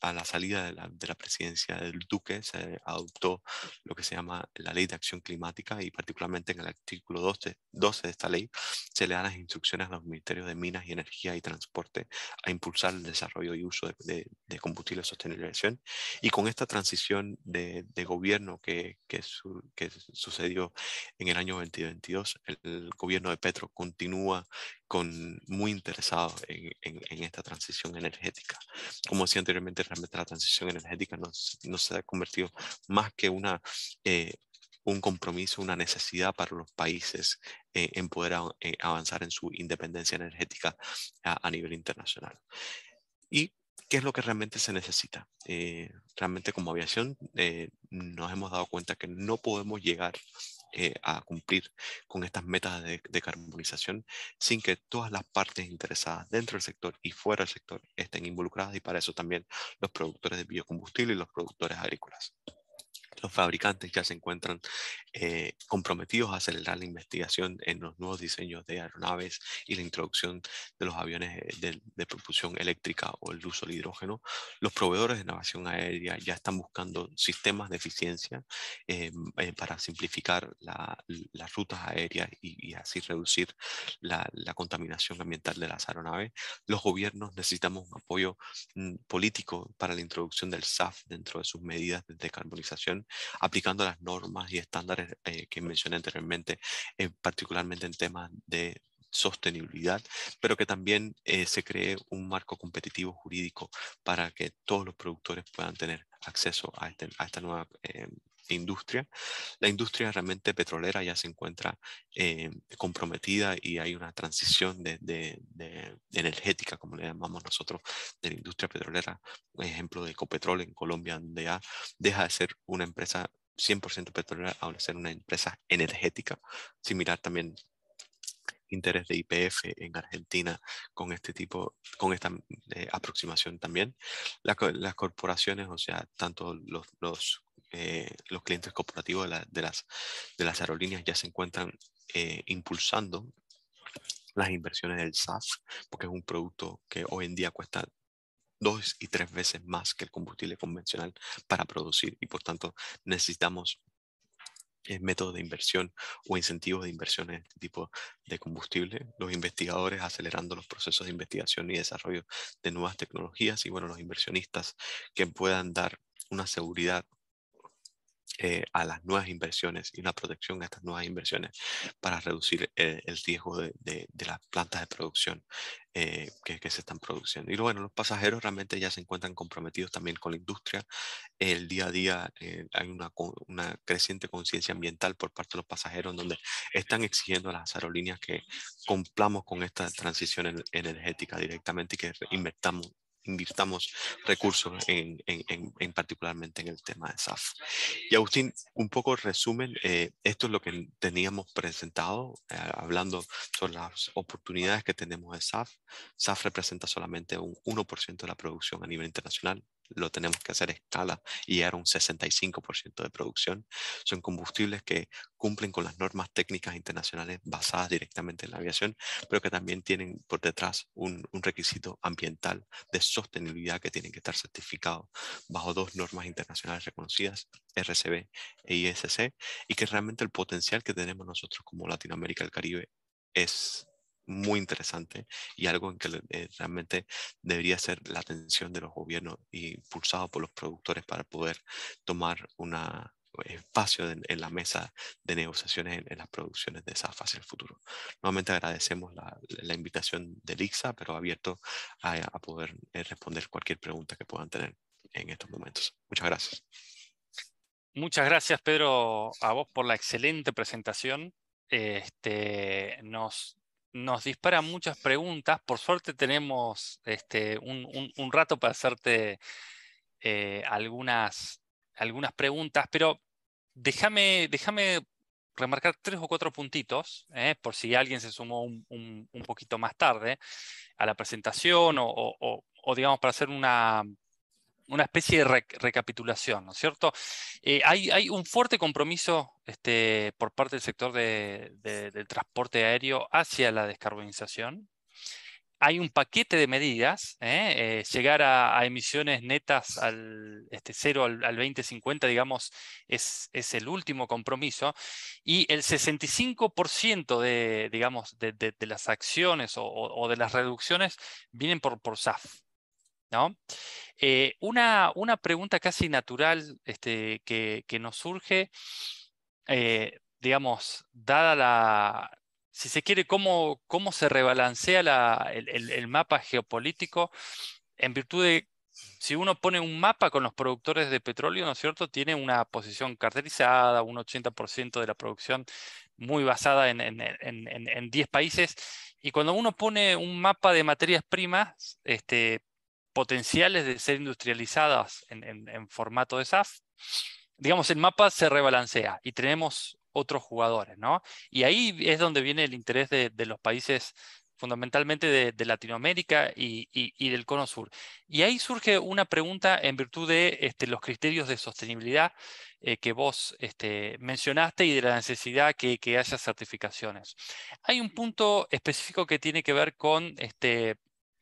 a la salida de la, presidencia del Duque, se adoptó lo que se llama la Ley de Acción Climática y particularmente en el artículo 12, de esta ley se le dan las instrucciones a los ministerios de Minas y Energía y Transporte a impulsar el desarrollo y uso de, de combustibles sostenibilización. Y con esta transición de, gobierno que, que, sucedió en el año 2022, el, gobierno de Petro continúa con, muy interesado en, esta transición energética. Como decía anteriormente, realmente la transición energética no se ha convertido más que una... Eh, un compromiso, una necesidad para los países eh, en poder eh, avanzar en su independencia energética a, a nivel internacional. Y qué es lo que realmente se necesita. Eh, realmente como aviación eh, nos hemos dado cuenta que no podemos llegar eh, a cumplir con estas metas de, de, carbonización sin que todas las partes interesadas dentro del sector y fuera del sector estén involucradas y para eso también los productores de biocombustible y los productores agrícolas los fabricantes ya se encuentran eh, comprometidos a acelerar la investigación en los nuevos diseños de aeronaves y la introducción de los aviones eh, de, propulsión eléctrica o el uso del hidrógeno. Los proveedores de navegación aérea ya están buscando sistemas de eficiencia eh, para simplificar las rutas aéreas y, así reducir la, contaminación ambiental de las aeronaves. Los gobiernos necesitamos un apoyo mm, político para la introducción del SAF dentro de sus medidas de descarbonización aplicando las normas y estándares eh, que mencioné anteriormente, eh, particularmente en temas de sostenibilidad, pero que también eh, se cree un marco competitivo jurídico para que todos los productores puedan tener acceso a, este, esta nueva em, industria. La industria realmente petrolera ya se encuentra eh, comprometida y hay una transición de, energética, como le llamamos nosotros, de la industria petrolera. Un ejemplo de Ecopetrol en Colombia, donde ya deja de ser una empresa 100% petrolera a ser una empresa energética. Similar también interés de IPF en Argentina con este tipo, con esta eh, aproximación también. las corporaciones, o sea, tanto los, los eh, los clientes corporativos de, las, de las aerolíneas ya se encuentran eh, impulsando las inversiones del SAF, porque es un producto que hoy en día cuesta dos y tres veces más que el combustible convencional para producir y por tanto necesitamos eh, métodos de inversión o incentivos de inversión en este tipo de combustible, los investigadores acelerando los procesos de investigación y desarrollo de nuevas tecnologías y bueno, los inversionistas que puedan dar una seguridad eh, a las nuevas inversiones y la protección a estas nuevas inversiones para reducir eh, el, riesgo de, de, las plantas de producción eh, que, que, se están produciendo. Y bueno, los pasajeros realmente ya se encuentran comprometidos también con la industria. El día a día hay una, una creciente conciencia ambiental por parte de los pasajeros, donde están exigiendo a las aerolíneas que cumplamos con esta transición energética directamente y que invertamos invirtamos recursos en, en, particularmente en el tema de SAF. Y Agustín, un poco resumen, eh, esto es lo que teníamos presentado, eh, hablando sobre las oportunidades que tenemos de SAF. SAF representa solamente un 1% de la producción a nivel internacional, lo tenemos que hacer a escala y era un 65% de producción. Son combustibles que cumplen con las normas técnicas internacionales basadas directamente en la aviación, pero que también tienen por detrás un, un requisito ambiental de sostenibilidad que tienen que estar certificados bajo dos normas internacionales reconocidas, RCB e ISC, y que realmente el potencial que tenemos nosotros como Latinoamérica y el Caribe es muy interesante y algo en que eh, realmente debería ser la atención de los gobiernos y impulsado por los productores para poder tomar un eh, espacio en, la mesa de negociaciones en, las producciones de esa fase del futuro. Nuevamente agradecemos la, invitación de IXA, pero abierto a, a, poder eh, responder cualquier pregunta que puedan tener en estos momentos. Muchas gracias. Muchas gracias, Pedro, a vos por la excelente presentación. Este, nos nos disparan muchas preguntas. Por suerte tenemos este, un, rato para hacerte eh, algunas, preguntas, pero déjame, remarcar tres o cuatro puntitos, eh, por si alguien se sumó un, poquito más tarde a la presentación o digamos, para hacer una, una especie de recapitulación, ¿no es cierto? Eh, hay, un fuerte compromiso este, por parte del sector del transporte aéreo hacia la descarbonización. Hay un paquete de medidas, ¿eh? Eh, llegar a, emisiones netas al este, 0 al, 2050, digamos, es, el último compromiso. Y el 65% de, digamos, de, las acciones o, de las reducciones vienen por SAF. ¿no? Eh, una, una, pregunta casi natural este, que, nos surge, eh, digamos, dada la, si se quiere, cómo, cómo se rebalancea la, el, mapa geopolítico en virtud de... Si uno pone un mapa con los productores de petróleo, ¿no es cierto? Tiene una posición carterizada, un 80% de la producción muy basada en, en, en 10 países. Y cuando uno pone un mapa de materias primas, este, potenciales de ser industrializadas en, formato de SAF, digamos, el mapa se rebalancea y tenemos otros jugadores, ¿no? Y ahí es donde viene el interés de, los países fundamentalmente de, Latinoamérica y, del Cono Sur. Y ahí surge una pregunta en virtud de este, los criterios de sostenibilidad eh, que vos este, mencionaste y de la necesidad que, haya certificaciones. Hay un punto específico que tiene que ver con este,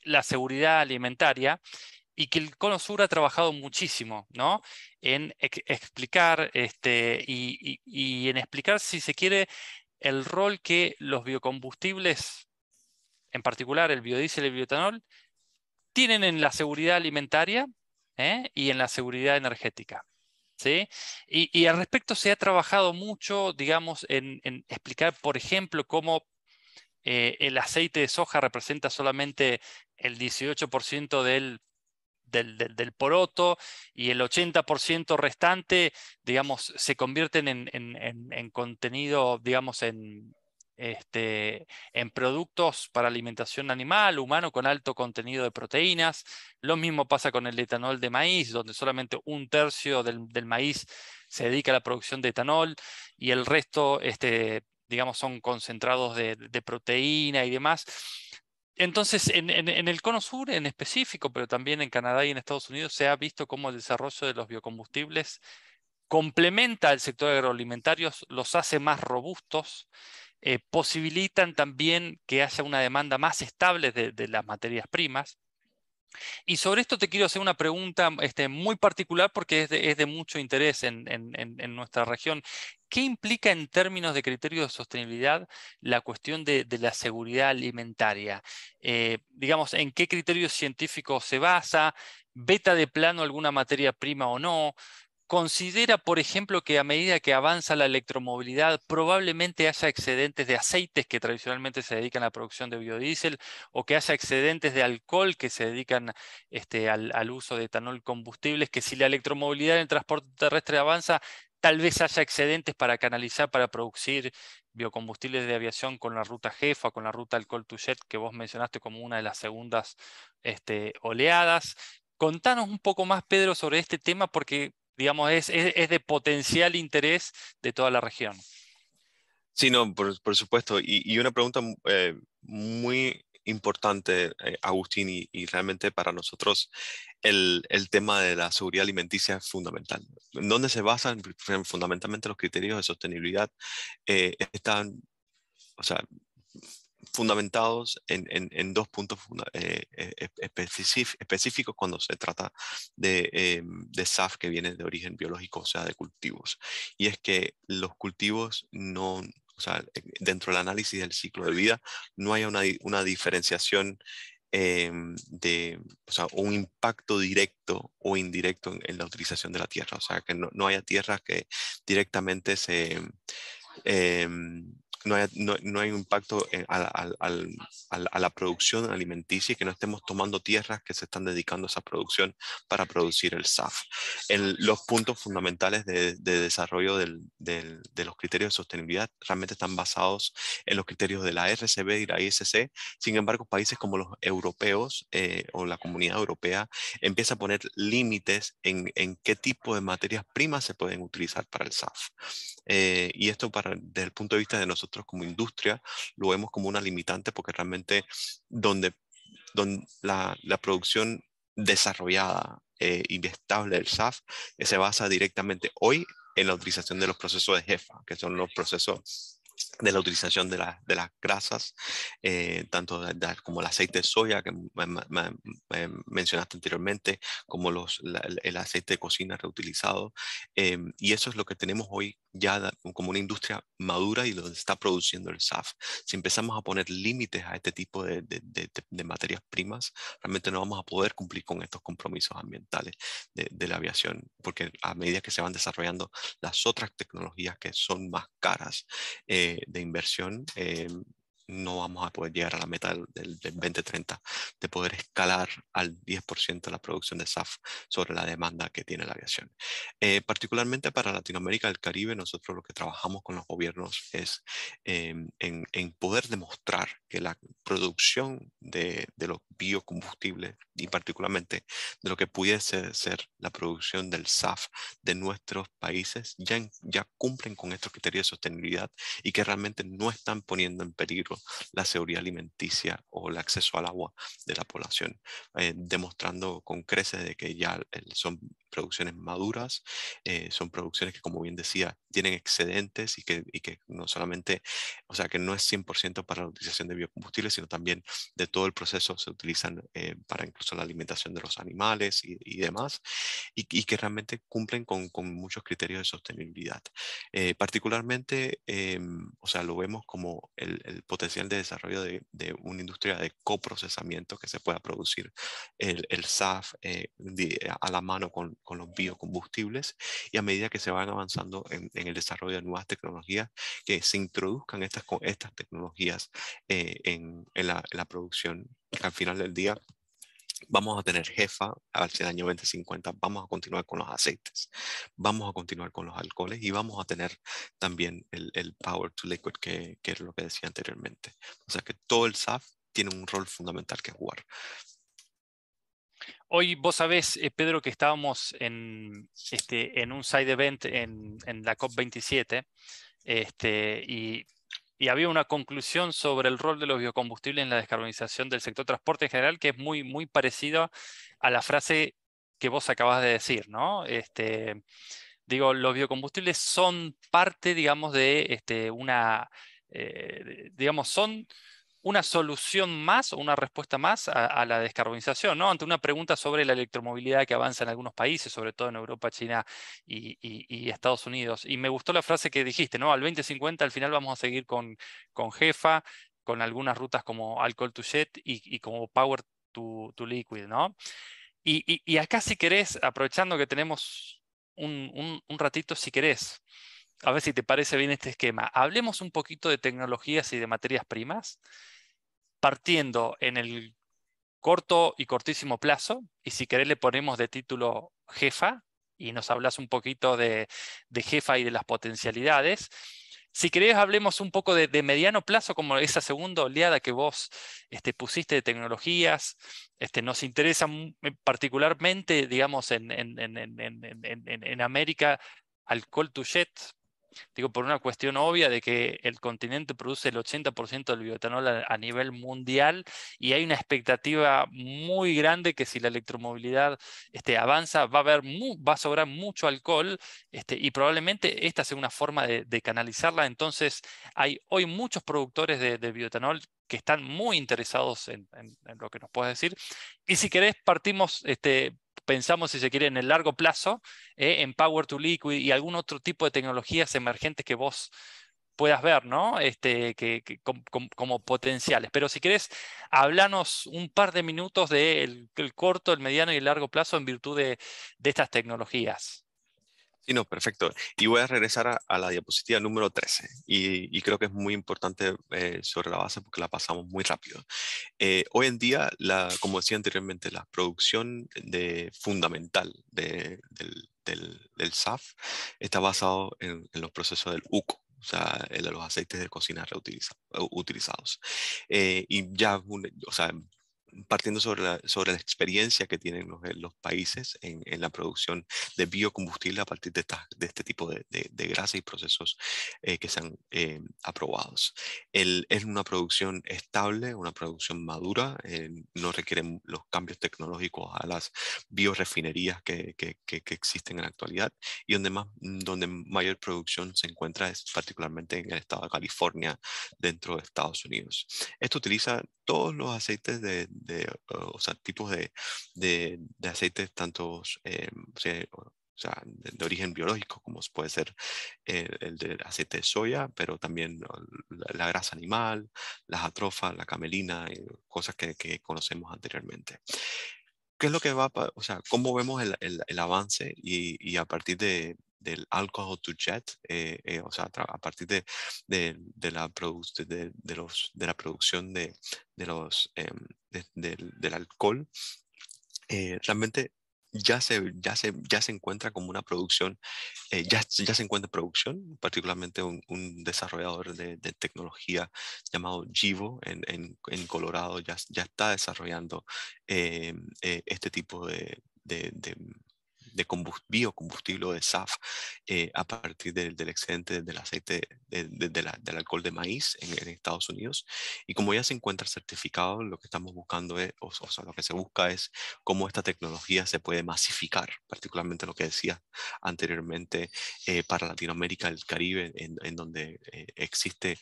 la seguridad alimentaria y que el CONOSUR Sur ha trabajado muchísimo ¿no? en explicar este, y, en explicar, si se quiere, el rol que los biocombustibles, en particular el biodiesel y el biotanol, tienen en la seguridad alimentaria ¿eh? y en la seguridad energética. ¿sí? Y, al respecto se ha trabajado mucho, digamos, en, explicar, por ejemplo, cómo eh, el aceite de soja representa solamente el 18% del, del, poroto y el 80% restante, digamos, se convierten en, en, contenido, digamos, en, este, en productos para alimentación animal, humano, con alto contenido de proteínas. Lo mismo pasa con el etanol de maíz, donde solamente un tercio del, maíz se dedica a la producción de etanol y el resto, este, digamos, son concentrados de, proteína y demás. Entonces, en, el cono sur en específico, pero también en Canadá y en Estados Unidos, se ha visto cómo el desarrollo de los biocombustibles complementa al sector agroalimentario, los hace más robustos, eh, posibilitan también que haya una demanda más estable de las materias primas. Y sobre esto te quiero hacer una pregunta este, muy particular porque es de, mucho interés en, nuestra región. ¿Qué implica en términos de criterios de sostenibilidad la cuestión de, la seguridad alimentaria? Eh, digamos, ¿en qué criterios científicos se basa? ¿Beta de plano alguna materia prima o no? Considera, por ejemplo, que a medida que avanza la electromovilidad, probablemente haya excedentes de aceites que tradicionalmente se dedican a la producción de biodiesel o que haya excedentes de alcohol que se dedican este, al, uso de etanol combustibles, que si la electromovilidad en el transporte terrestre avanza, tal vez haya excedentes para canalizar, para producir biocombustibles de aviación con la ruta Jefa, con la ruta Alcohol to Jet, que vos mencionaste como una de las segundas este, oleadas. Contanos un poco más, Pedro, sobre este tema, porque digamos, es, de potencial interés de toda la región. Sí, no, por, supuesto. Y, una pregunta eh, muy importante, eh, Agustín, y, realmente para nosotros el, tema de la seguridad alimenticia es fundamental. ¿En dónde se basan fundamentalmente los criterios de sostenibilidad? Eh, están, o sea, fundamentados en, dos puntos eh, eh, específicos cuando se trata de, eh, de, SAF que viene de origen biológico, o sea, de cultivos. Y es que los cultivos no, o sea, dentro del análisis del ciclo de vida, no hay una, diferenciación de, o sea, un impacto directo o indirecto en, la utilización de la tierra. O sea, que no, haya tierras que directamente se... Em, no, hay un impacto a la producción alimenticia y que no estemos tomando tierras que se están dedicando a esa producción para producir el SAF. los puntos fundamentales de, desarrollo de los criterios de sostenibilidad realmente están basados en los criterios de la RCB y la ISC. Sin embargo, países como los europeos eh, o la comunidad europea empieza a poner límites en, qué tipo de materias primas se pueden utilizar para el SAF. Eh, y esto para, desde el punto de vista de nosotros como industria lo vemos como una limitante porque realmente donde, donde la, producción desarrollada e estable del SAF eh, se basa directamente hoy en la utilización de los procesos de jefa, que son los procesos de la utilización de, las grasas, eh, tanto como el aceite de soya que mencionaste anteriormente, como los, el aceite de cocina reutilizado. Eh, y eso es lo que tenemos hoy ya como una industria madura y donde está produciendo el SAF. Si empezamos a poner límites a este tipo de, de materias primas, realmente no vamos a poder cumplir con estos compromisos ambientales de la aviación, porque a medida que se van desarrollando las otras tecnologías que son más caras, eh, de, inversión. Em, no vamos a poder llegar a la meta del, 2030 de poder escalar al 10% la producción de SAF sobre la demanda que tiene la aviación. Eh, particularmente para Latinoamérica y el Caribe, nosotros lo que trabajamos con los gobiernos es em, en, poder demostrar que la producción de, de, los biocombustibles y particularmente de lo que pudiese ser la producción del SAF de nuestros países ya, ya cumplen con estos criterios de sostenibilidad y que realmente no están poniendo en peligro la seguridad alimenticia o el acceso al agua de la población, eh, demostrando con creces de que ya eh, son producciones maduras, eh, son producciones que, como bien decía, tienen excedentes y que, y que no solamente, o sea, que no es 100% para la utilización de biocombustibles, sino también de todo el proceso se utilizan eh, para incluso la alimentación de los animales y, demás, y, que realmente cumplen con, muchos criterios de sostenibilidad. Eh, particularmente, em, o sea, lo vemos como el, potencial de desarrollo de, de, una industria de coprocesamiento que se pueda producir el, el SAF a la mano con, con los biocombustibles y a medida que se van avanzando en, el desarrollo de nuevas tecnologías, que se introduzcan estas, estas tecnologías eh, en, en, la, producción, al final del día vamos a tener jefa hacia el año 2050, vamos a continuar con los aceites, vamos a continuar con los alcoholes y vamos a tener también el, power to liquid, que, que es lo que decía anteriormente. O sea que todo el SAF tiene un rol fundamental que jugar hoy vos sabés, eh, Pedro, que estábamos en, este, en un side event en, la COP27 este, y, había una conclusión sobre el rol de los biocombustibles en la descarbonización del sector transporte en general que es muy, muy parecida a la frase que vos acabas de decir, ¿no? Este, digo, los biocombustibles son parte, digamos, de este, una, eh, digamos, son una solución más o una respuesta más a, la descarbonización, ¿no? Ante una pregunta sobre la electromovilidad que avanza en algunos países, sobre todo en Europa, China y, Estados Unidos. Y me gustó la frase que dijiste, ¿no? Al 2050 al final vamos a seguir con, con Jefa, con algunas rutas como Alcohol to Jet y, como Power to, Liquid, ¿no? Y, acá si querés, aprovechando que tenemos un, un ratito, si querés, a ver si te parece bien este esquema. Hablemos un poquito de tecnologías y de materias primas, partiendo en el corto y cortísimo plazo, y si querés le ponemos de título jefa, y nos hablas un poquito de, jefa y de las potencialidades. Si querés, hablemos un poco de, mediano plazo, como esa segunda oleada que vos este, pusiste de tecnologías. Este, nos interesa eh, particularmente, digamos, en, en, en América, alcohol to jet, Digo, por una cuestión obvia de que el continente produce el 80% del bioetanol a, nivel mundial y hay una expectativa muy grande que si la electromovilidad este, avanza va a, haber va a sobrar mucho alcohol este, y probablemente esta sea una forma de, canalizarla. Entonces, hay hoy muchos productores de, bioetanol que están muy interesados en, lo que nos puedes decir. Y si querés, partimos este, pensamos, si se quiere, en el largo plazo, eh, en Power to Liquid y algún otro tipo de tecnologías emergentes que vos puedas ver, ¿no? Este, que, como potenciales. Pero si querés, háblanos un par de minutos del corto, el mediano y el largo plazo en virtud de estas tecnologías. Sí, no, perfecto. Y voy a regresar a, la diapositiva número 13 y, creo que es muy importante eh, sobre la base porque la pasamos muy rápido. Eh, hoy en día, la, como decía anteriormente, la producción de, fundamental del, del, SAF está basado en, los procesos del UCO, o sea, el, los aceites de cocina reutilizados. Eh, y ya, o sea, partiendo sobre la, sobre la experiencia que tienen los, eh, países en, la producción de biocombustible a partir de, de este tipo de, de, y procesos eh, que sean han eh, aprobados. El, es una producción estable, una producción madura, no requieren los cambios tecnológicos a las biorefinerías que, existen en la actualidad y donde, más, donde mayor producción se encuentra es particularmente en el estado de California dentro de Estados Unidos. Esto utiliza todos los aceites de, o sea, tipos de, de, aceites, tantos, eh, o sea, de, origen biológico, como puede ser eh, el del aceite de soya, pero también la, grasa animal, las atrofas, la camelina, cosas que, conocemos anteriormente. ¿Qué es lo que va, o sea, cómo vemos el, el, avance y, a partir de, del alcohol to jet, eh, eh, o sea, a partir de, de, la, de, de, los, de la producción de, de los, em, del alcohol, eh, realmente ya se, ya, se, ya se encuentra como una producción, ya, ya se encuentra producción, particularmente un, desarrollador de, de, tecnología llamado Jivo en, en, en Colorado ya, ya está desarrollando em, este tipo de, de, de de biocombustible de SAF eh, a partir del excedente del aceite de, del alcohol de maíz en, Estados Unidos. Y como ya se encuentra certificado, lo que estamos buscando es, o, sea, lo que se busca es cómo esta tecnología se puede masificar, particularmente lo que decía anteriormente eh, para Latinoamérica, el Caribe, en, donde eh, existe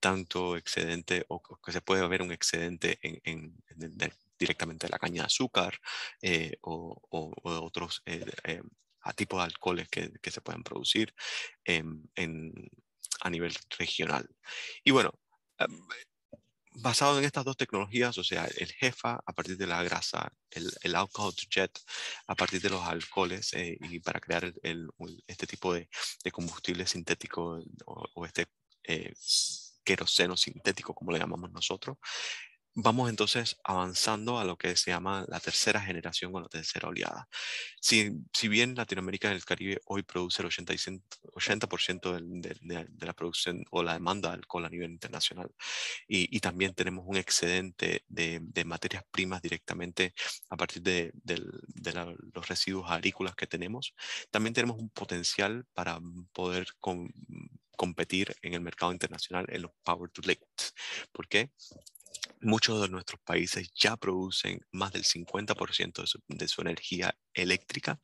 tanto excedente o, que se puede haber un excedente en, en, en directamente de la caña de azúcar eh, o, otros eh, eh, tipos de alcoholes que, se pueden producir a nivel regional. Y bueno, em, basado en estas dos tecnologías, o sea, el jefa a partir de la grasa, el, alcohol to jet a partir de los alcoholes y para crear este tipo de, combustible sintético o, este queroseno sintético, como le llamamos nosotros, Vamos entonces avanzando a lo que se llama la tercera generación o la tercera oleada. Si, si bien Latinoamérica y el Caribe hoy produce el 80%, 80 de, la producción o la demanda de alcohol a nivel internacional y, también tenemos un excedente de, materias primas directamente a partir de, los residuos agrícolas que tenemos, también tenemos un potencial para poder competir en el mercado internacional en los Power to Liquids. ¿Por qué? Muchos de nuestros países ya producen más del 50% de su, energía eléctrica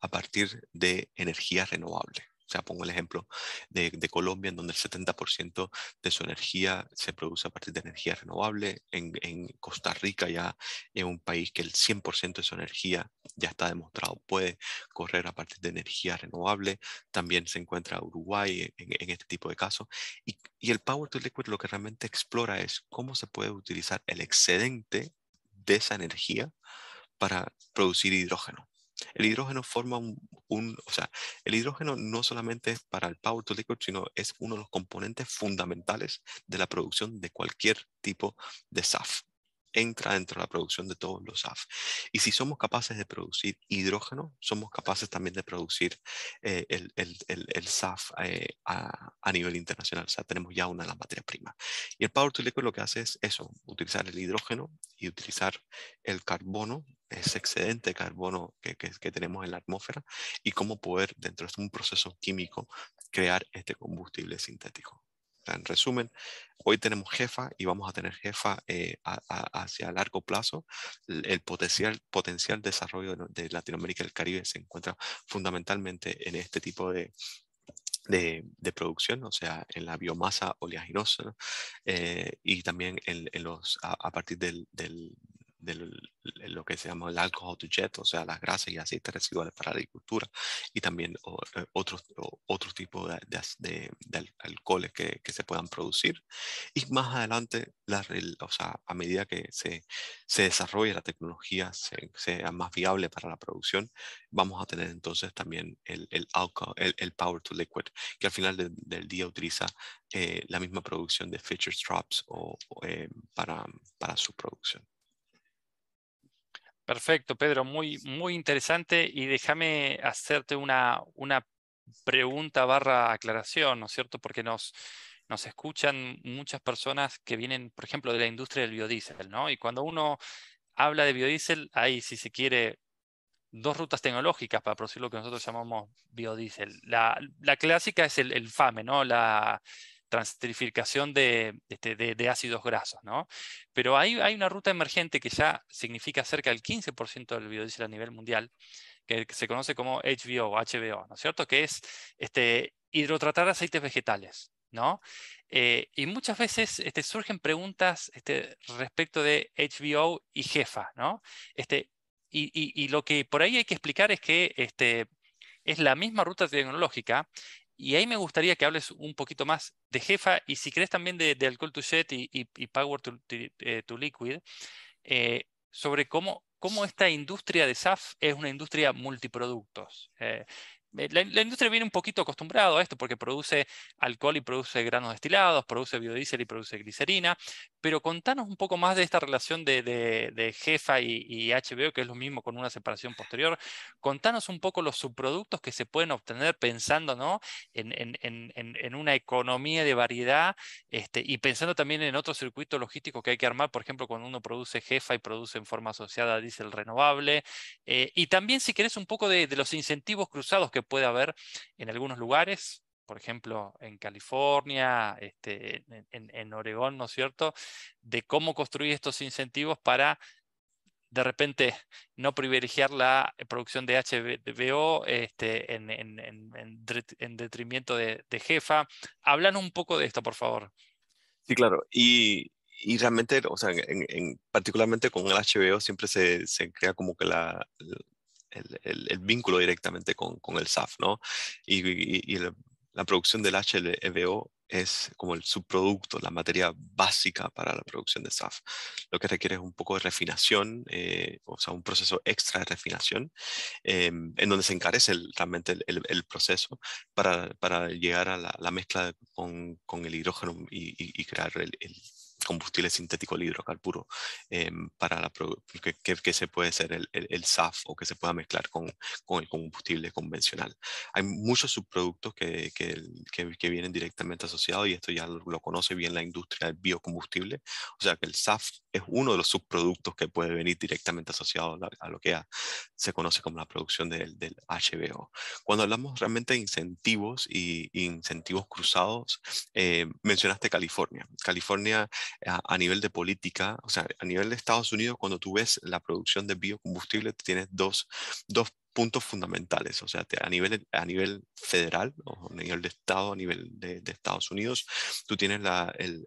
a partir de energías renovables. O sea, pongo el ejemplo de, Colombia, en donde el 70% de su energía se produce a partir de energía renovable. En, Costa Rica ya es un país que el 100% de su energía ya está demostrado puede correr a partir de energía renovable. También se encuentra Uruguay en, este tipo de casos. Y, y el Power to Liquid lo que realmente explora es cómo se puede utilizar el excedente de esa energía para producir hidrógeno. El hidrógeno forma un, o sea, el hidrógeno no solamente es para el power to liquid, sino es uno de los componentes fundamentales de la producción de cualquier tipo de SAF. Entra dentro de la producción de todos los SAF. Y si somos capaces de producir hidrógeno, somos capaces también de producir eh, el, el, SAF eh, a, a, nivel internacional. O sea, tenemos ya una de las materias primas. Y el power to liquid lo que hace es eso, utilizar el hidrógeno y utilizar el carbono ese excedente de carbono que, que, tenemos en la atmósfera y cómo poder, dentro de un proceso químico, crear este combustible sintético. en resumen, hoy tenemos jefa y vamos a tener jefa eh, hacia largo plazo. El, potencial, potencial desarrollo de, Latinoamérica y el Caribe se encuentra fundamentalmente en este tipo de, de, producción, o sea, en la biomasa oleaginosa eh, y también en, los, a, partir del, lo que se llama el alcohol to jet, o sea, las grasas y aceites residuales para la agricultura y también eh, otros otro tipos de, alcoholes que, se puedan producir. Y más adelante, a medida que se, se desarrolle la tecnología, sea más viable para la producción, vamos a tener entonces también el, el alcohol, el, power to liquid, que al final del día utiliza eh, la misma producción de feature drops eh, para, para su producción. Perfecto, Pedro, muy, muy interesante y déjame hacerte una, una pregunta barra aclaración, ¿no es cierto? Porque nos, nos escuchan muchas personas que vienen, por ejemplo, de la industria del biodiesel, ¿no? Y cuando uno habla de biodiesel, hay, si se quiere, dos rutas tecnológicas para producir lo que nosotros llamamos biodiesel. La, clásica es el, FAME, ¿no? La, transtrificación este, de, ácidos grasos. Pero hay, una ruta emergente que ya significa cerca del 15% del biodiesel a nivel mundial, que se conoce como HBO, HBO, ¿no es cierto? Que es este, hidrotratar aceites vegetales. ¿no? Eh, y muchas veces este, surgen preguntas respecto de HBO y jefa. ¿no? Este, y, lo que por ahí hay que explicar es que es la misma ruta tecnológica y ahí me gustaría que hables un poquito más de Jefa y si crees también de, Alcohol to Jet y, Power to, eh, Liquid, eh, sobre cómo, cómo esta industria de SAF es una industria multiproductos. Eh, eh, la, industria viene un poquito acostumbrado a esto porque produce alcohol y produce granos destilados, produce biodiesel y produce glicerina, pero contanos un poco más de esta relación de, jefa y, HBO, que es lo mismo con una separación posterior. Contanos un poco los subproductos que se pueden obtener pensando ¿no? en, en, una economía de variedad este, y pensando también en otro circuito logístico que hay que armar, por ejemplo, cuando uno produce jefa y produce en forma asociada a diésel renovable. Eh, y también, si querés, un poco de los incentivos cruzados que puede haber en algunos lugares, por ejemplo, en California, este, en, Oregón, ¿no es cierto?, de cómo construir estos incentivos para de repente no privilegiar la producción de HBO este, en, detrimento de, Jefa. Hablan un poco de esto, por favor. Sí, claro. Y, realmente, o sea, en, particularmente con el HBO siempre se crea como que la, el, vínculo directamente con, el SAF, ¿no? Y, la producción del HLBO e es como el subproducto, la materia básica para la producción de SAF. Lo que requiere es un poco de refinación, eh, o sea, un proceso extra de refinación, em, en donde se encarece el, realmente el, proceso para, llegar a la, mezcla con, el hidrógeno y, y crear el, combustible sintético el hidrocarburo em, para la que, que, se puede ser el, el, SAF o que se pueda mezclar con, con el combustible convencional. Hay muchos subproductos que, que vienen directamente asociados y esto ya lo, conoce bien la industria del biocombustible. O sea que el SAF es uno de los subproductos que puede venir directamente asociado a, lo que se conoce como la producción del, del, HBO. Cuando hablamos realmente de incentivos y, incentivos cruzados, eh, mencionaste California. California a, nivel de política, o sea, a nivel de Estados Unidos, cuando tú ves la producción de biocombustible, tienes dos, puntos fundamentales, o sea, a, nivel, a nivel federal, o a nivel de Estado, a nivel de, Estados Unidos, tú tienes la, el,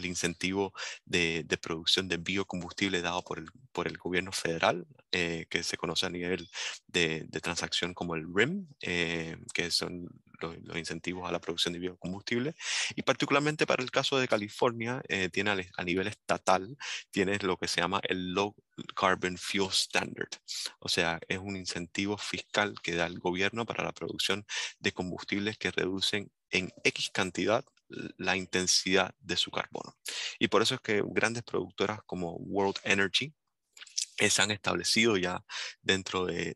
incentivo de, de, producción de biocombustible dado por el, por el gobierno federal, eh, que se conoce a nivel de, transacción como el RIM, eh, que son los, incentivos a la producción de biocombustible. Y particularmente para el caso de California, eh, tiene a, a, nivel estatal, tienes lo que se llama el Low Carbon Fuel Standard. O sea, es un incentivo fiscal que da el gobierno para la producción de combustibles que reducen en X cantidad la intensidad de su carbono. Y por eso es que grandes productoras como World Energy, se han establecido ya dentro de,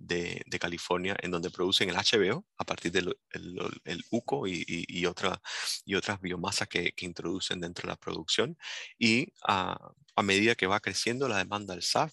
California, en donde producen el HBO a partir del el, UCO y, otras biomasas que, introducen dentro de la producción. Y a medida que va creciendo la demanda del SAF,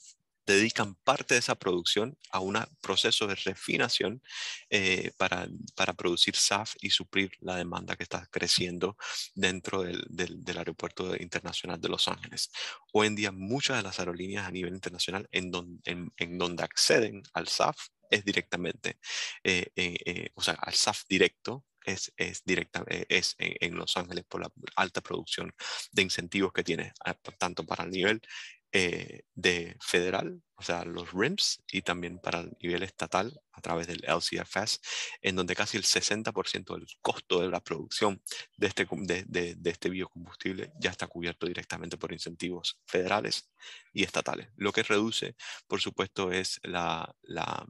dedican parte de esa producción a un proceso de refinación eh, para, producir SAF y suplir la demanda que está creciendo dentro del, aeropuerto internacional de Los Ángeles. Hoy en día muchas de las aerolíneas a nivel internacional en, donde acceden al SAF es directamente, eh, eh, o sea, al SAF directo, es, en, Los Ángeles por la alta producción de incentivos que tiene, ah, tanto para el nivel eh, de federal, o sea, los RIMS, y también para el nivel estatal a través del LCFS, en donde casi el 60% del costo de la producción de este, de, de, de este biocombustible ya está cubierto directamente por incentivos federales y estatales. Lo que reduce, por supuesto, es la, la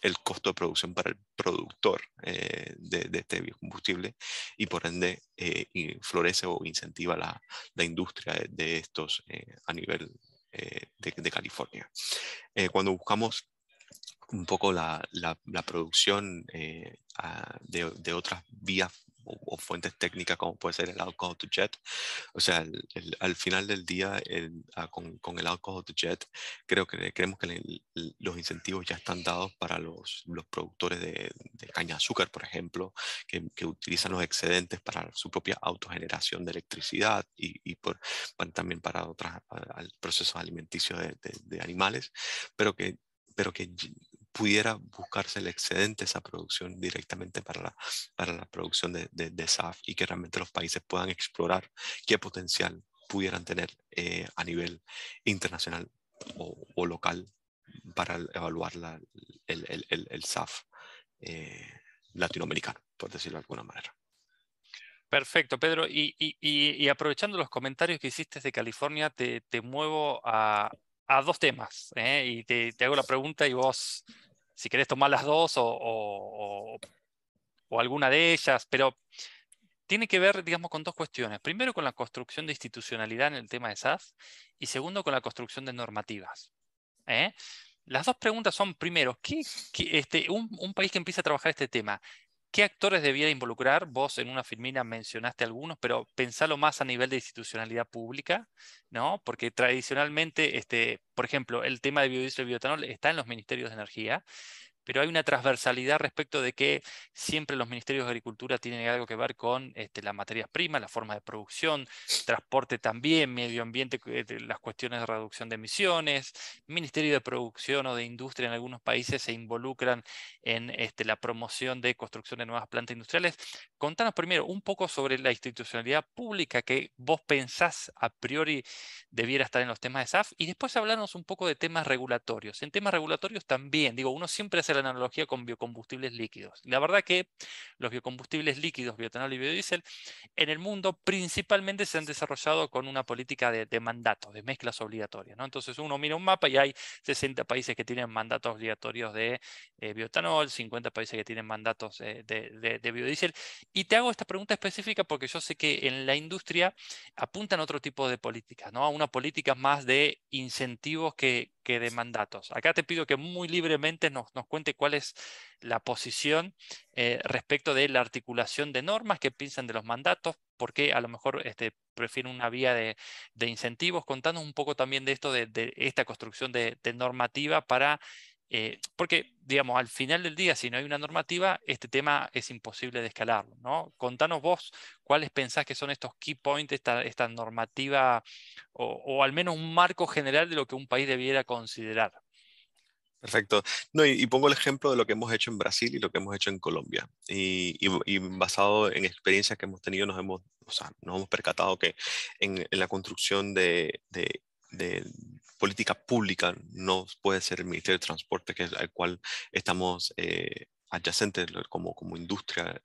el costo de producción para el productor eh, de, este biocombustible y por ende eh, florece o incentiva la, industria de, estos eh, a nivel de, California. cuando buscamos un poco la, producción de, otras vías o, fuentes técnicas como puede ser el alcohol to jet. O sea, al final del día ah, con, el alcohol to jet creo que creemos que los incentivos ya están dados para los, los productores de, caña de azúcar, por ejemplo, que, utilizan los excedentes para su propia autogeneración de electricidad y, y por, también para otros procesos alimenticios de, de, de animales, pero que pero que pudiera buscarse el excedente de esa producción directamente para la, para la producción de, de, SAF y que realmente los países puedan explorar qué potencial pudieran tener eh, a nivel internacional o, local para evaluar la, el, el, el, SAF eh, latinoamericano, por decirlo de alguna manera. Perfecto, Pedro. Y, y, aprovechando los comentarios que hiciste de California, te, te muevo a, a dos temas. ¿eh? Y te, hago la pregunta y vos, si querés tomar las dos o, alguna de ellas, pero tiene que ver, digamos, con dos cuestiones. Primero, con la construcción de institucionalidad en el tema de SAS y segundo, con la construcción de normativas. ¿eh? Las dos preguntas son, primero, ¿qué, este, un, un país que empieza a trabajar este tema, ¿Qué actores debía involucrar? Vos en una filmina mencionaste algunos, pero pensalo más a nivel de institucionalidad pública, ¿no? Porque tradicionalmente, este, por ejemplo, el tema de biodiesel y biotanol está en los ministerios de energía pero hay una transversalidad respecto de que siempre los ministerios de Agricultura tienen algo que ver con este, las materias primas, la forma de producción, transporte también, medio ambiente, eh, las cuestiones de reducción de emisiones, Ministerio de Producción o de Industria en algunos países se involucran en este, la promoción de construcción de nuevas plantas industriales. Contanos primero un poco sobre la institucionalidad pública que vos pensás a priori debiera estar en los temas de SAF y después hablarnos un poco de temas regulatorios. En temas regulatorios también, digo, uno siempre hace la en analogía con biocombustibles líquidos. La verdad que los biocombustibles líquidos, biotanol y biodiesel, en el mundo principalmente se han desarrollado con una política de, mandatos, de mezclas obligatorias. ¿no? Entonces uno mira un mapa y hay 60 países que tienen mandatos obligatorios de eh, biotanol, 50 países que tienen mandatos eh, de, biodiesel. Y te hago esta pregunta específica porque yo sé que en la industria apuntan a otro tipo de políticas, ¿no? a una política más de incentivos que, de mandatos. Acá te pido que muy libremente nos, cuente cuál es la posición eh, respecto de la articulación de normas qué piensan de los mandatos, por qué a lo mejor este, prefieren una vía de, incentivos. Contanos un poco también de esto, de, esta construcción de normativa para eh, porque, digamos, al final del día, si no hay una normativa, este tema es imposible de escalarlo, ¿no? Contanos vos cuáles pensás que son estos key points, esta, esta normativa, o, al menos un marco general de lo que un país debiera considerar. Perfecto. No, y, pongo el ejemplo de lo que hemos hecho en Brasil y lo que hemos hecho en Colombia. Y, basado en experiencias que hemos tenido, nos hemos, nos hemos percatado que en, la construcción de de política pública no puede ser el Ministerio de Transporte, que es al cual estamos eh, adyacentes como, como industria.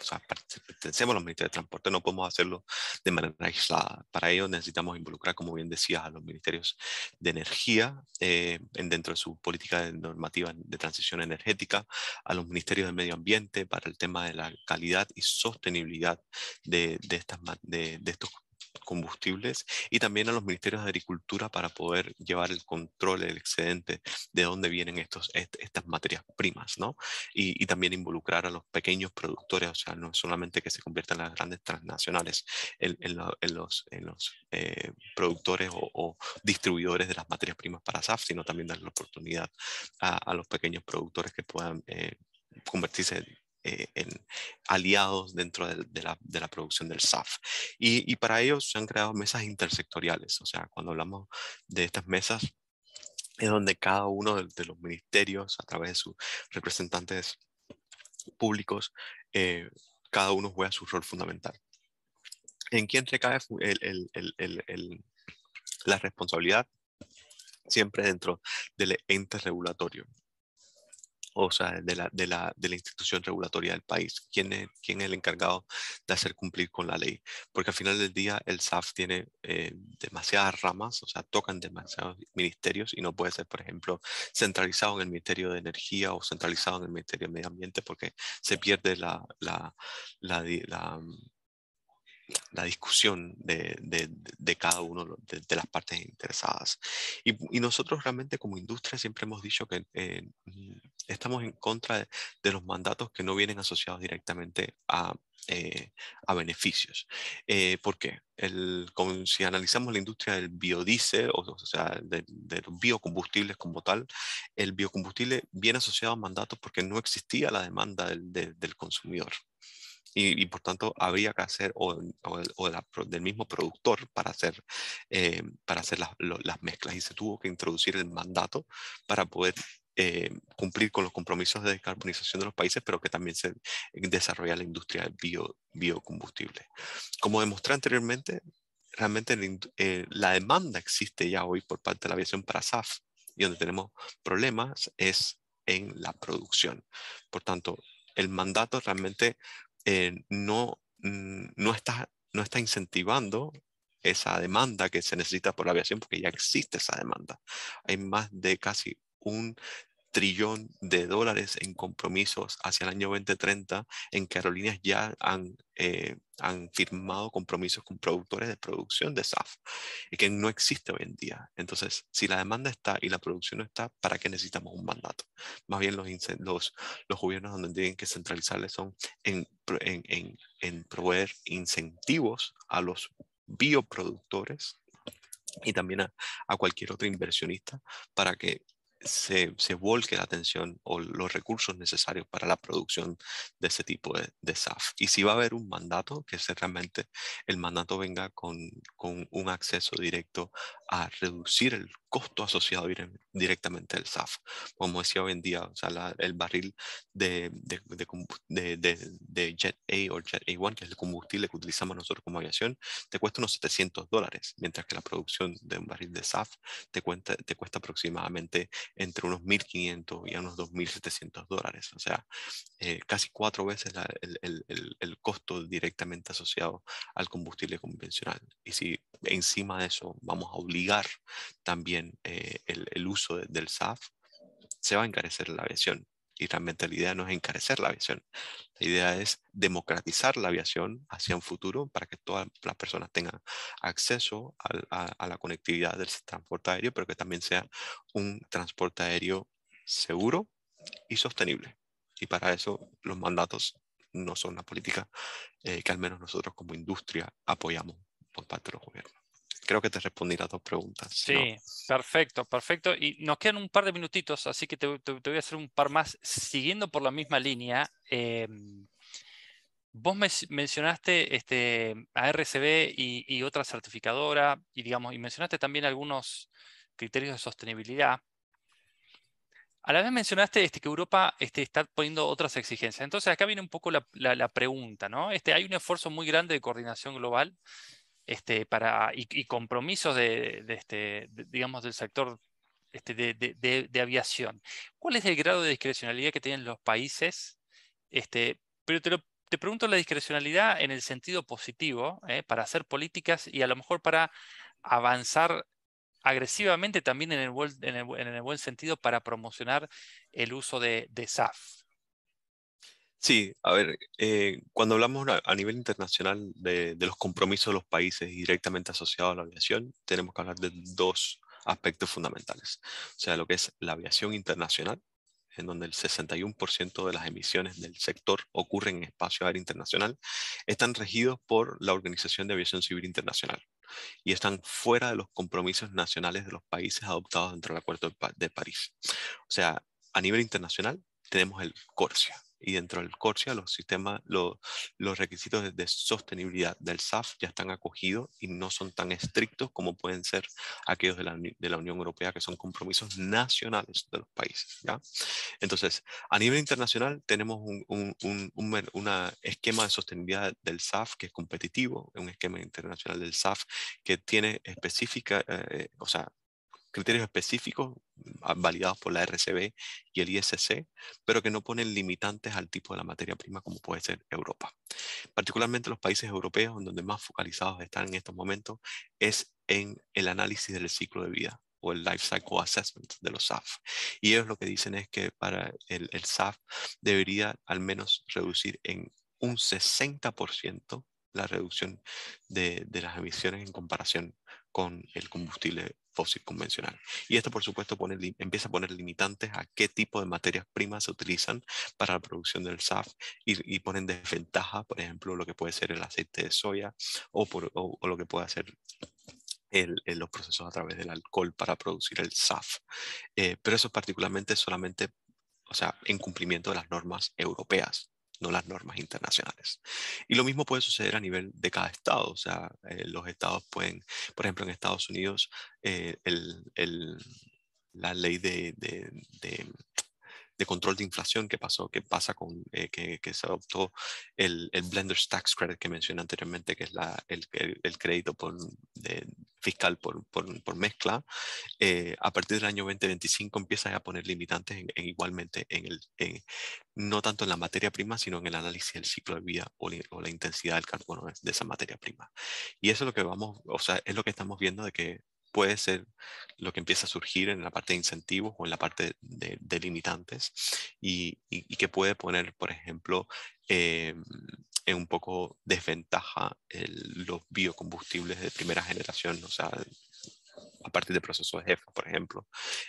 o sea, pertenecemos a los ministerios de transporte, no podemos hacerlo de manera aislada. Para ello necesitamos involucrar, como bien decías, a los ministerios de energía eh, dentro de su política de normativa de transición energética, a los ministerios de medio ambiente para el tema de la calidad y sostenibilidad de, de estas, de, de estos combustibles y también a los ministerios de Agricultura para poder llevar el control, el excedente de dónde vienen estos, estas materias primas, ¿no? Y, también involucrar a los pequeños productores, o sea, no solamente que se conviertan las grandes transnacionales en, los, los eh, productores o, distribuidores de las materias primas para SAF, sino también dar la oportunidad a, los pequeños productores que puedan... Eh, convertirse eh, en aliados dentro de, la, producción del SAF. Y, para ellos se han creado mesas intersectoriales, o sea, cuando hablamos de estas mesas, es donde cada uno de, los ministerios, a través de sus representantes públicos, eh, cada uno juega su rol fundamental. ¿En quién recae la responsabilidad? Siempre dentro del ente regulatorio o sea, de la, de la, institución regulatoria del país, quién es, el encargado de hacer cumplir con la ley. Porque al final del día el SAF tiene eh, demasiadas ramas, o sea, tocan demasiados ministerios y no puede ser, por ejemplo, centralizado en el Ministerio de Energía o centralizado en el Ministerio de Medio Ambiente porque se pierde la, la mm, la discusión de, de, de cada uno de, las partes interesadas. Y, y, nosotros realmente como industria siempre hemos dicho que eh, estamos en contra de, los mandatos que no vienen asociados directamente a, eh, a beneficios. Eh, ¿Por qué? El, si analizamos la industria del biodiesel, o, o sea, de, de, los biocombustibles como tal, el biocombustible viene asociado a mandatos porque no existía la demanda del, del consumidor y, por tanto habría que hacer, o, del mismo productor para hacer, eh, para hacer las, las mezclas, y se tuvo que introducir el mandato para poder eh, cumplir con los compromisos de descarbonización de los países, pero que también se desarrolla la industria del bio, biocombustible. Como demostré anteriormente, realmente eh, la demanda existe ya hoy por parte de la aviación para SAF y donde tenemos problemas es en la producción. Por tanto, el mandato realmente eh, no, mm, no, está, no está incentivando esa demanda que se necesita por la aviación, porque ya existe esa demanda. Hay más de casi un trillón de dólares en compromisos hacia el año 2030, en que aerolíneas ya han, eh, han firmado compromisos con productores de producción de SAF, y que no existe hoy en día. Entonces, si la demanda está y la producción no está, ¿para qué necesitamos un mandato? Más bien los, los, los gobiernos donde tienen que centralizarles son en, en, en, proveer incentivos a los bioproductores y también a, a, cualquier otro inversionista para que se, se, volque la atención o los recursos necesarios para la producción de ese tipo de, SAF. Y si va a haber un mandato, que es realmente el mandato venga con, con un acceso directo a reducir el costo asociado directamente al SAF. Como decía hoy en día, o sea, el barril de, de, de, de, Jet A o Jet A1, que es el combustible que utilizamos nosotros como aviación, te cuesta unos 700 dólares, mientras que la producción de un barril de SAF te, cuenta, te cuesta aproximadamente entre unos 1.500 y unos 2.700 dólares. O sea, eh, casi cuatro veces el, el, el, el costo directamente asociado al combustible convencional. Y si encima de eso vamos a obligar también eh, el, uso del SAF, se va a encarecer la aviación. Y realmente la idea no es encarecer la aviación, la idea es democratizar la aviación hacia un futuro para que todas las personas tengan acceso a, la conectividad del transporte aéreo, pero que también sea un transporte aéreo seguro y sostenible. Y para eso los mandatos no son la política eh, que al menos nosotros como industria apoyamos por parte del gobierno. Creo que te respondí las dos preguntas. Sí, perfecto, perfecto. Y nos quedan un par de minutitos, así que te, voy a hacer un par más. Siguiendo por la misma línea, em, vos mencionaste este, a RCB y, otra certificadora, y, digamos, y mencionaste también algunos criterios de sostenibilidad. A la vez mencionaste este, que Europa este, está poniendo otras exigencias. Entonces acá viene un poco la, pregunta, ¿no? Este, hay un esfuerzo muy grande de coordinación global este, para, y, compromisos este, de, digamos, del sector este, de, aviación. ¿Cuál es el grado de discrecionalidad que tienen los países? Este, pero te, pregunto la discrecionalidad en el sentido positivo, ¿eh? para hacer políticas y a lo mejor para avanzar agresivamente también en el, buen, sentido para promocionar el uso de SAF. Sí, a ver, eh, cuando hablamos a nivel internacional de, de, los compromisos de los países directamente asociados a la aviación, tenemos que hablar de dos aspectos fundamentales. O sea, lo que es la aviación internacional, en donde el 61% de las emisiones del sector ocurren en espacio aéreo internacional, están regidos por la Organización de Aviación Civil Internacional y están fuera de los compromisos nacionales de los países adoptados dentro del Acuerdo de París. O sea, a nivel internacional tenemos el CORSIA, y dentro del CORSIA los sistemas, los requisitos de, sostenibilidad del SAF ya están acogidos y no son tan estrictos como pueden ser aquellos de la, de la Unión Europea, que son compromisos nacionales de los países. ¿ya? Entonces, a nivel internacional tenemos un, un, un, una esquema de sostenibilidad del SAF que es competitivo, un esquema internacional del SAF que tiene específica, eh, o sea, criterios específicos validados por la RCB y el ISC, pero que no ponen limitantes al tipo de la materia prima como puede ser Europa. Particularmente los países europeos, en donde más focalizados están en estos momentos, es en el análisis del ciclo de vida o el Life Cycle Assessment de los SAF. Y ellos lo que dicen es que para el, SAF debería al menos reducir en un 60% la reducción de, de, las emisiones en comparación con el combustible fósil convencional. Y esto, por supuesto, pone, empieza a poner limitantes a qué tipo de materias primas se utilizan para la producción del SAF y, ponen desventaja, por ejemplo, lo que puede ser el aceite de soya o, lo que puede ser los procesos a través del alcohol para producir el SAF. Eh, pero eso particularmente solamente, o sea, en cumplimiento de las normas europeas no las normas internacionales. Y lo mismo puede suceder a nivel de cada estado, o sea, eh, los estados pueden, por ejemplo, en Estados Unidos, eh, la ley de de control de inflación que pasó, que pasa con eh, que, se adoptó el, el, Blender's Tax Credit que mencioné anteriormente, que es la, el, el, crédito por, eh, fiscal por, por, por mezcla, eh, a partir del año 2025 empiezas a poner limitantes en, igualmente en el, en, no tanto en la materia prima, sino en el análisis del ciclo de vida o, la intensidad del carbono de esa materia prima. Y eso es lo que vamos, o sea, es lo que estamos viendo de que puede ser lo que empieza a surgir en la parte de incentivos o en la parte de, limitantes y, que puede poner, por ejemplo, em, en un poco desventaja los biocombustibles de primera generación, o sea, a partir del proceso de EFA, por ejemplo,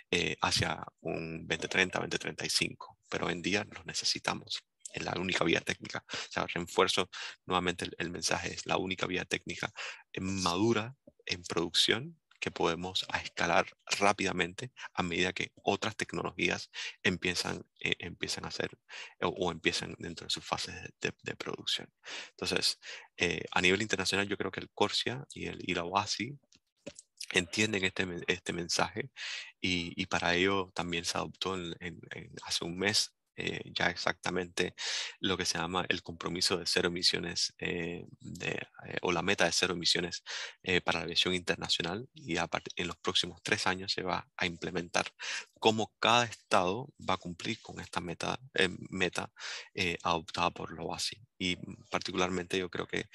eh, hacia un 2030, 2035, pero hoy en día los necesitamos. Es la única vía técnica. O sea, refuerzo nuevamente el, el mensaje, es la única vía técnica madura en producción que podemos a escalar rápidamente a medida que otras tecnologías empiezan, eh, empiezan a hacer o, empiezan dentro de sus fases de, producción. Entonces, eh, a nivel internacional, yo creo que el Corsia y, el, y la OASI entienden este, este mensaje y, para ello también se adoptó hace un mes eh, ya exactamente lo que se llama el compromiso de cero emisiones eh, eh, o la meta de cero emisiones para la aviación internacional y en los próximos tres años se va a implementar cómo cada estado va a cumplir con esta meta, meta adoptada por la OASI. Y mm, particularmente yo creo que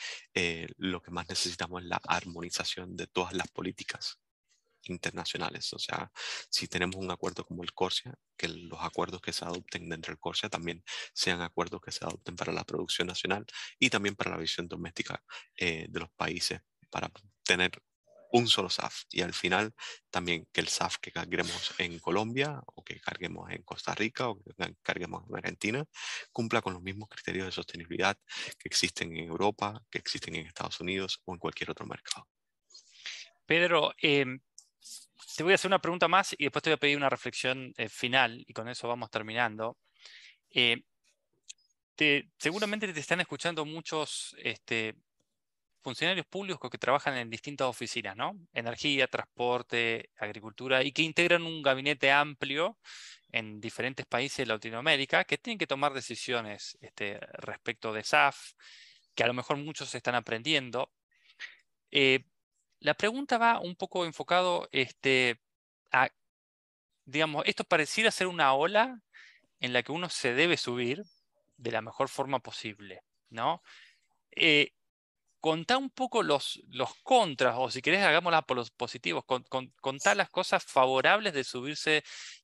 lo que más necesitamos es la armonización de todas las políticas internacionales. O sea, si tenemos un acuerdo como el Corsia, que los acuerdos que se adopten dentro del Corsia también sean acuerdos que se adopten para la producción nacional y también para la visión doméstica eh, de los países, para tener un solo SAF y al final también que el SAF que carguemos en Colombia o que carguemos en Costa Rica o que carguemos en Argentina cumpla con los mismos criterios de sostenibilidad que existen en Europa, que existen en Estados Unidos o en cualquier otro mercado. Pedro, eh, voy a hacer una pregunta más y después te voy a pedir una reflexión eh, final y con eso vamos terminando. Eh, seguramente te están escuchando muchos este, funcionarios públicos que trabajan en distintas oficinas, ¿no? Energía, transporte, agricultura, y que integran un gabinete amplio en diferentes países de Latinoamérica que tienen que tomar decisiones este, respecto de SAF, que a lo mejor muchos están aprendiendo. Eh, la pregunta va un poco enfocado este, a, digamos, esto pareciera ser una ola en la que uno se debe subir de la mejor forma posible, ¿no? Eh, contá un poco los, los contras, o si querés hagámosla por los positivos, contá las cosas favorables de subirse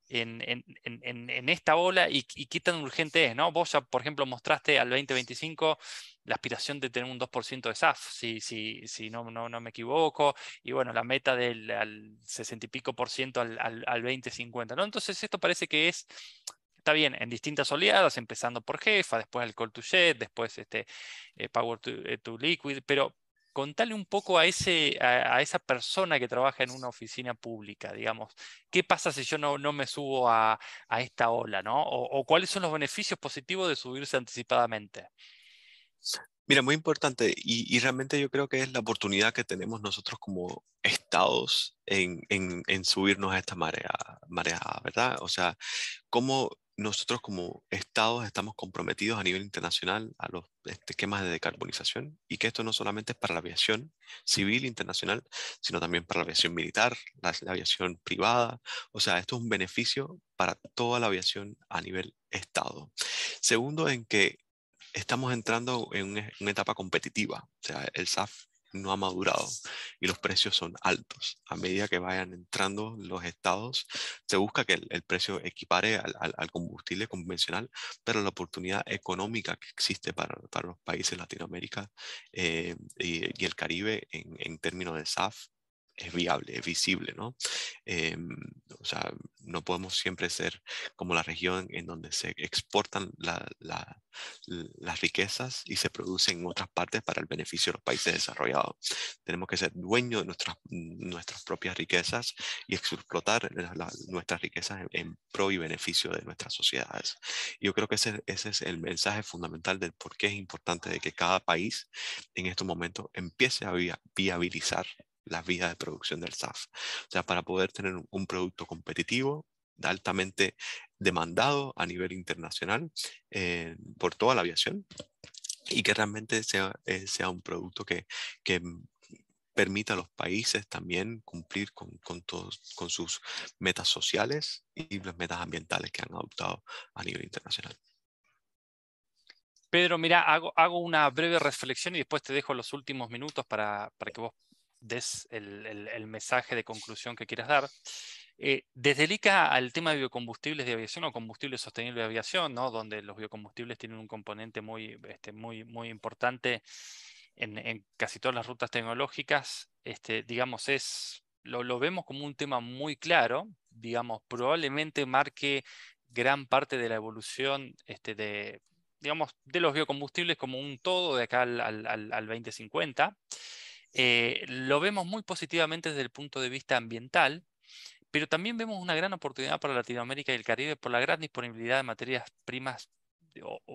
en, esta ola y, qué tan urgente es, ¿no? Vos ya, por ejemplo, mostraste al 2025 la aspiración de tener un 2% de SAF, si, si no, me equivoco, y bueno, la meta del 60 y pico por ciento al, 2050, ¿no? Entonces esto parece que es está bien en distintas oleadas, empezando por Jefa, después el Call to Jet, después este, eh, Power eh, to, Liquid, pero contale un poco a, ese, a, esa persona que trabaja en una oficina pública, digamos, ¿qué pasa si yo no, me subo a, esta ola, ¿no? O, cuáles son los beneficios positivos de subirse anticipadamente? Mira, muy importante y, realmente yo creo que es la oportunidad que tenemos nosotros como estados en, subirnos a esta marea, marea, ¿verdad? O sea, cómo nosotros como estados estamos comprometidos a nivel internacional a los esquemas de decarbonización y que esto no solamente es para la aviación civil internacional, sino también para la aviación militar, la, la aviación privada. O sea, esto es un beneficio para toda la aviación a nivel estado. Segundo, en que estamos entrando en e, una, etapa competitiva. O sea, el SAF no ha madurado y los precios son altos. A medida que vayan entrando los estados, se busca que el, precio equipare al, combustible convencional, pero la oportunidad económica que existe para, los países Latinoamérica eh, y, el Caribe en, en términos de SAF es viable, es visible, ¿no? Em, o sea, no podemos siempre ser como la región en donde se exportan las riquezas y se producen en otras partes para el beneficio de los países desarrollados. Tenemos que ser dueños de nuestras, nuestras propias riquezas y explotar nuestras riquezas en, pro y beneficio de nuestras sociedades. Yo creo que ese, es el mensaje fundamental del por qué es importante de que cada país en estos momentos empiece a viabilizar las vías de producción del SAF. O sea, para poder tener un producto competitivo, altamente demandado a nivel internacional eh, por toda la aviación y que realmente sea, eh, sea un producto que, que permita a los países también cumplir con, con, todos, con sus metas sociales y las metas ambientales que han adoptado a nivel internacional. Pedro, mira, hago, hago una breve reflexión y después te dejo los últimos minutos para, para que vos des el, mensaje de conclusión que quieras dar. Eh, desde el ICA al tema de biocombustibles de aviación o combustible sostenible de aviación, ¿no? donde los biocombustibles tienen un componente muy, este, muy, muy importante en, casi todas las rutas tecnológicas, este, digamos, es, lo, vemos como un tema muy claro, digamos, probablemente marque gran parte de la evolución este, de, digamos, de los biocombustibles como un todo de acá al, al, al 2050. Eh, lo vemos muy positivamente desde el punto de vista ambiental, pero también vemos una gran oportunidad para Latinoamérica y el Caribe por la gran disponibilidad de materias primas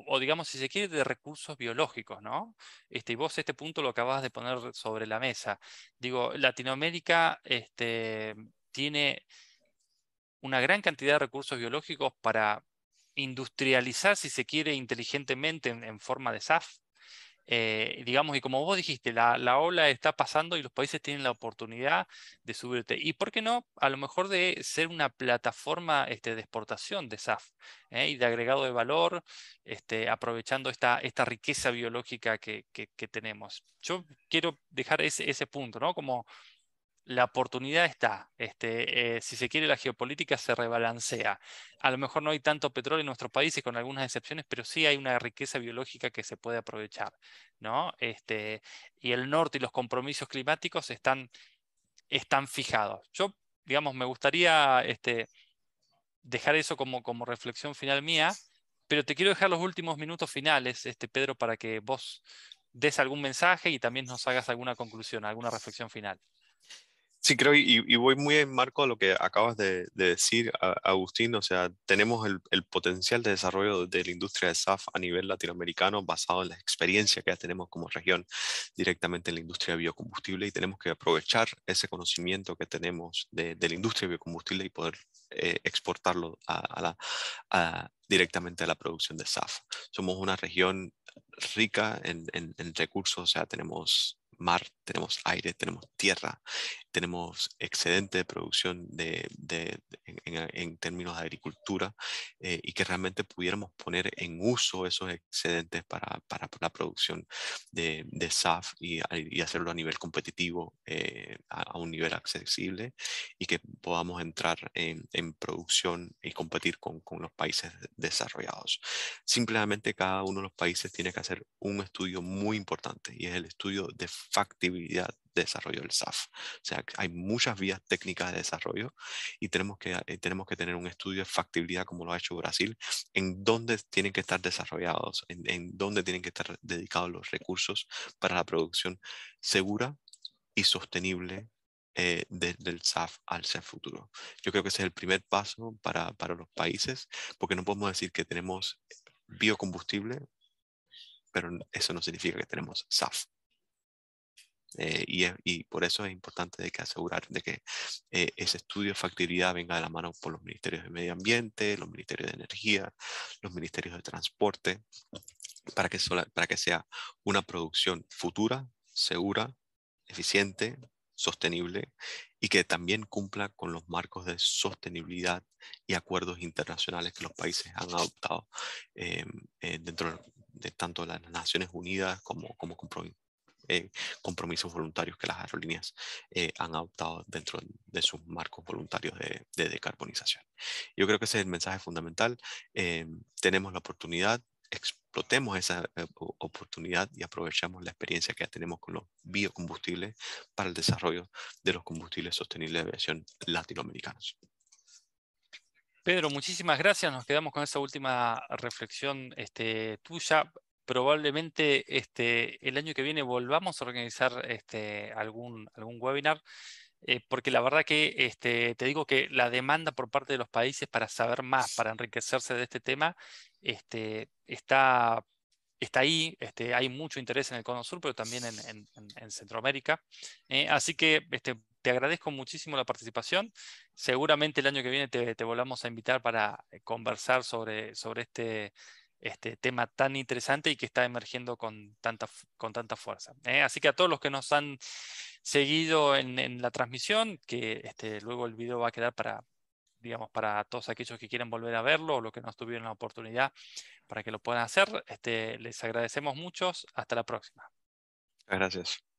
o, digamos, si se quiere, de recursos biológicos, ¿no? Este, y vos este punto lo acabas de poner sobre la mesa. Digo, Latinoamérica este, tiene una gran cantidad de recursos biológicos para industrializar, si se quiere, inteligentemente en forma de SAF, eh, digamos, y como vos dijiste, la, la, ola está pasando y los países tienen la oportunidad de subirte. Y por qué no, a lo mejor de ser una plataforma este, de exportación de SAF ¿eh? y de agregado de valor, este, aprovechando esta, esta riqueza biológica que, que, que tenemos. Yo quiero dejar ese, ese punto, ¿no? Como la oportunidad está. Este, eh, si se quiere, la geopolítica se rebalancea. A lo mejor no hay tanto petróleo en nuestros países, con algunas excepciones, pero sí hay una riqueza biológica que se puede aprovechar. ¿no? Este, y el norte y los compromisos climáticos están, están fijados. Yo, digamos, me gustaría este, dejar eso como, como reflexión final mía, pero te quiero dejar los últimos minutos finales, este, Pedro, para que vos des algún mensaje y también nos hagas alguna conclusión, alguna reflexión final. Sí, creo, y, voy muy en marco a lo que acabas de, decir, Agustín, o sea, tenemos el, potencial de desarrollo de la industria de SAF a nivel latinoamericano basado en la experiencia que ya tenemos como región directamente en la industria de biocombustible y tenemos que aprovechar ese conocimiento que tenemos de, la industria de biocombustible y poder eh, exportarlo a, la, directamente a la producción de SAF. Somos una región rica en, en recursos, o sea, tenemos mar, tenemos aire, tenemos tierra, tenemos excedente de producción de, en, términos de agricultura eh, y que realmente pudiéramos poner en uso esos excedentes para, para la producción de, SAF y, y, hacerlo a nivel competitivo, eh, a, un nivel accesible y que podamos entrar en, en producción y competir con, con los países desarrollados. Simplemente cada uno de los países tiene que hacer un estudio muy importante y es el estudio de factibilidad desarrollo del SAF. O sea, hay muchas vías técnicas de desarrollo y tenemos que, eh, tenemos que tener un estudio de factibilidad como lo ha hecho Brasil, en dónde tienen que estar desarrollados, en, dónde tienen que estar dedicados los recursos para la producción segura y sostenible eh, del SAF al ser futuro. Yo creo que ese es el primer paso para, para los países, porque no podemos decir que tenemos biocombustible, pero eso no significa que tenemos SAF. Eh, y, por eso es importante de que asegurar de que eh, ese estudio de factibilidad venga de la mano por los ministerios de medio ambiente, los ministerios de energía, los ministerios de transporte, para que, para que sea una producción futura, segura, eficiente, sostenible y que también cumpla con los marcos de sostenibilidad y acuerdos internacionales que los países han adoptado em, eh, dentro de tanto las Naciones Unidas como, como, compromisos voluntarios que las aerolíneas eh, han adoptado dentro de sus marcos voluntarios de, decarbonización. Yo creo que ese es el mensaje fundamental. Eh, tenemos la oportunidad, explotemos esa eh, oportunidad y aprovechamos la experiencia que ya tenemos con los biocombustibles para el desarrollo de los combustibles sostenibles de aviación latinoamericanos. Pedro, muchísimas gracias. Nos quedamos con esa última reflexión este, tuya probablemente este, el año que viene volvamos a organizar este, algún, algún webinar. Eh, porque la verdad que este, te digo que la demanda por parte de los países para saber más, para enriquecerse de este tema, este, está, está ahí, este, hay mucho interés en el Cono Sur, pero también en, Centroamérica. Eh, así que este, te agradezco muchísimo la participación. Seguramente el año que viene te, te volvamos a invitar para conversar sobre, sobre este este tema tan interesante y que está emergiendo con tanta, con tanta fuerza. ¿eh? Así que a todos los que nos han seguido en, la transmisión, que este, luego el video va a quedar para, digamos, para todos aquellos que quieren volver a verlo o los que no tuvieron la oportunidad para que lo puedan hacer, este, les agradecemos muchos. Hasta la próxima. Gracias.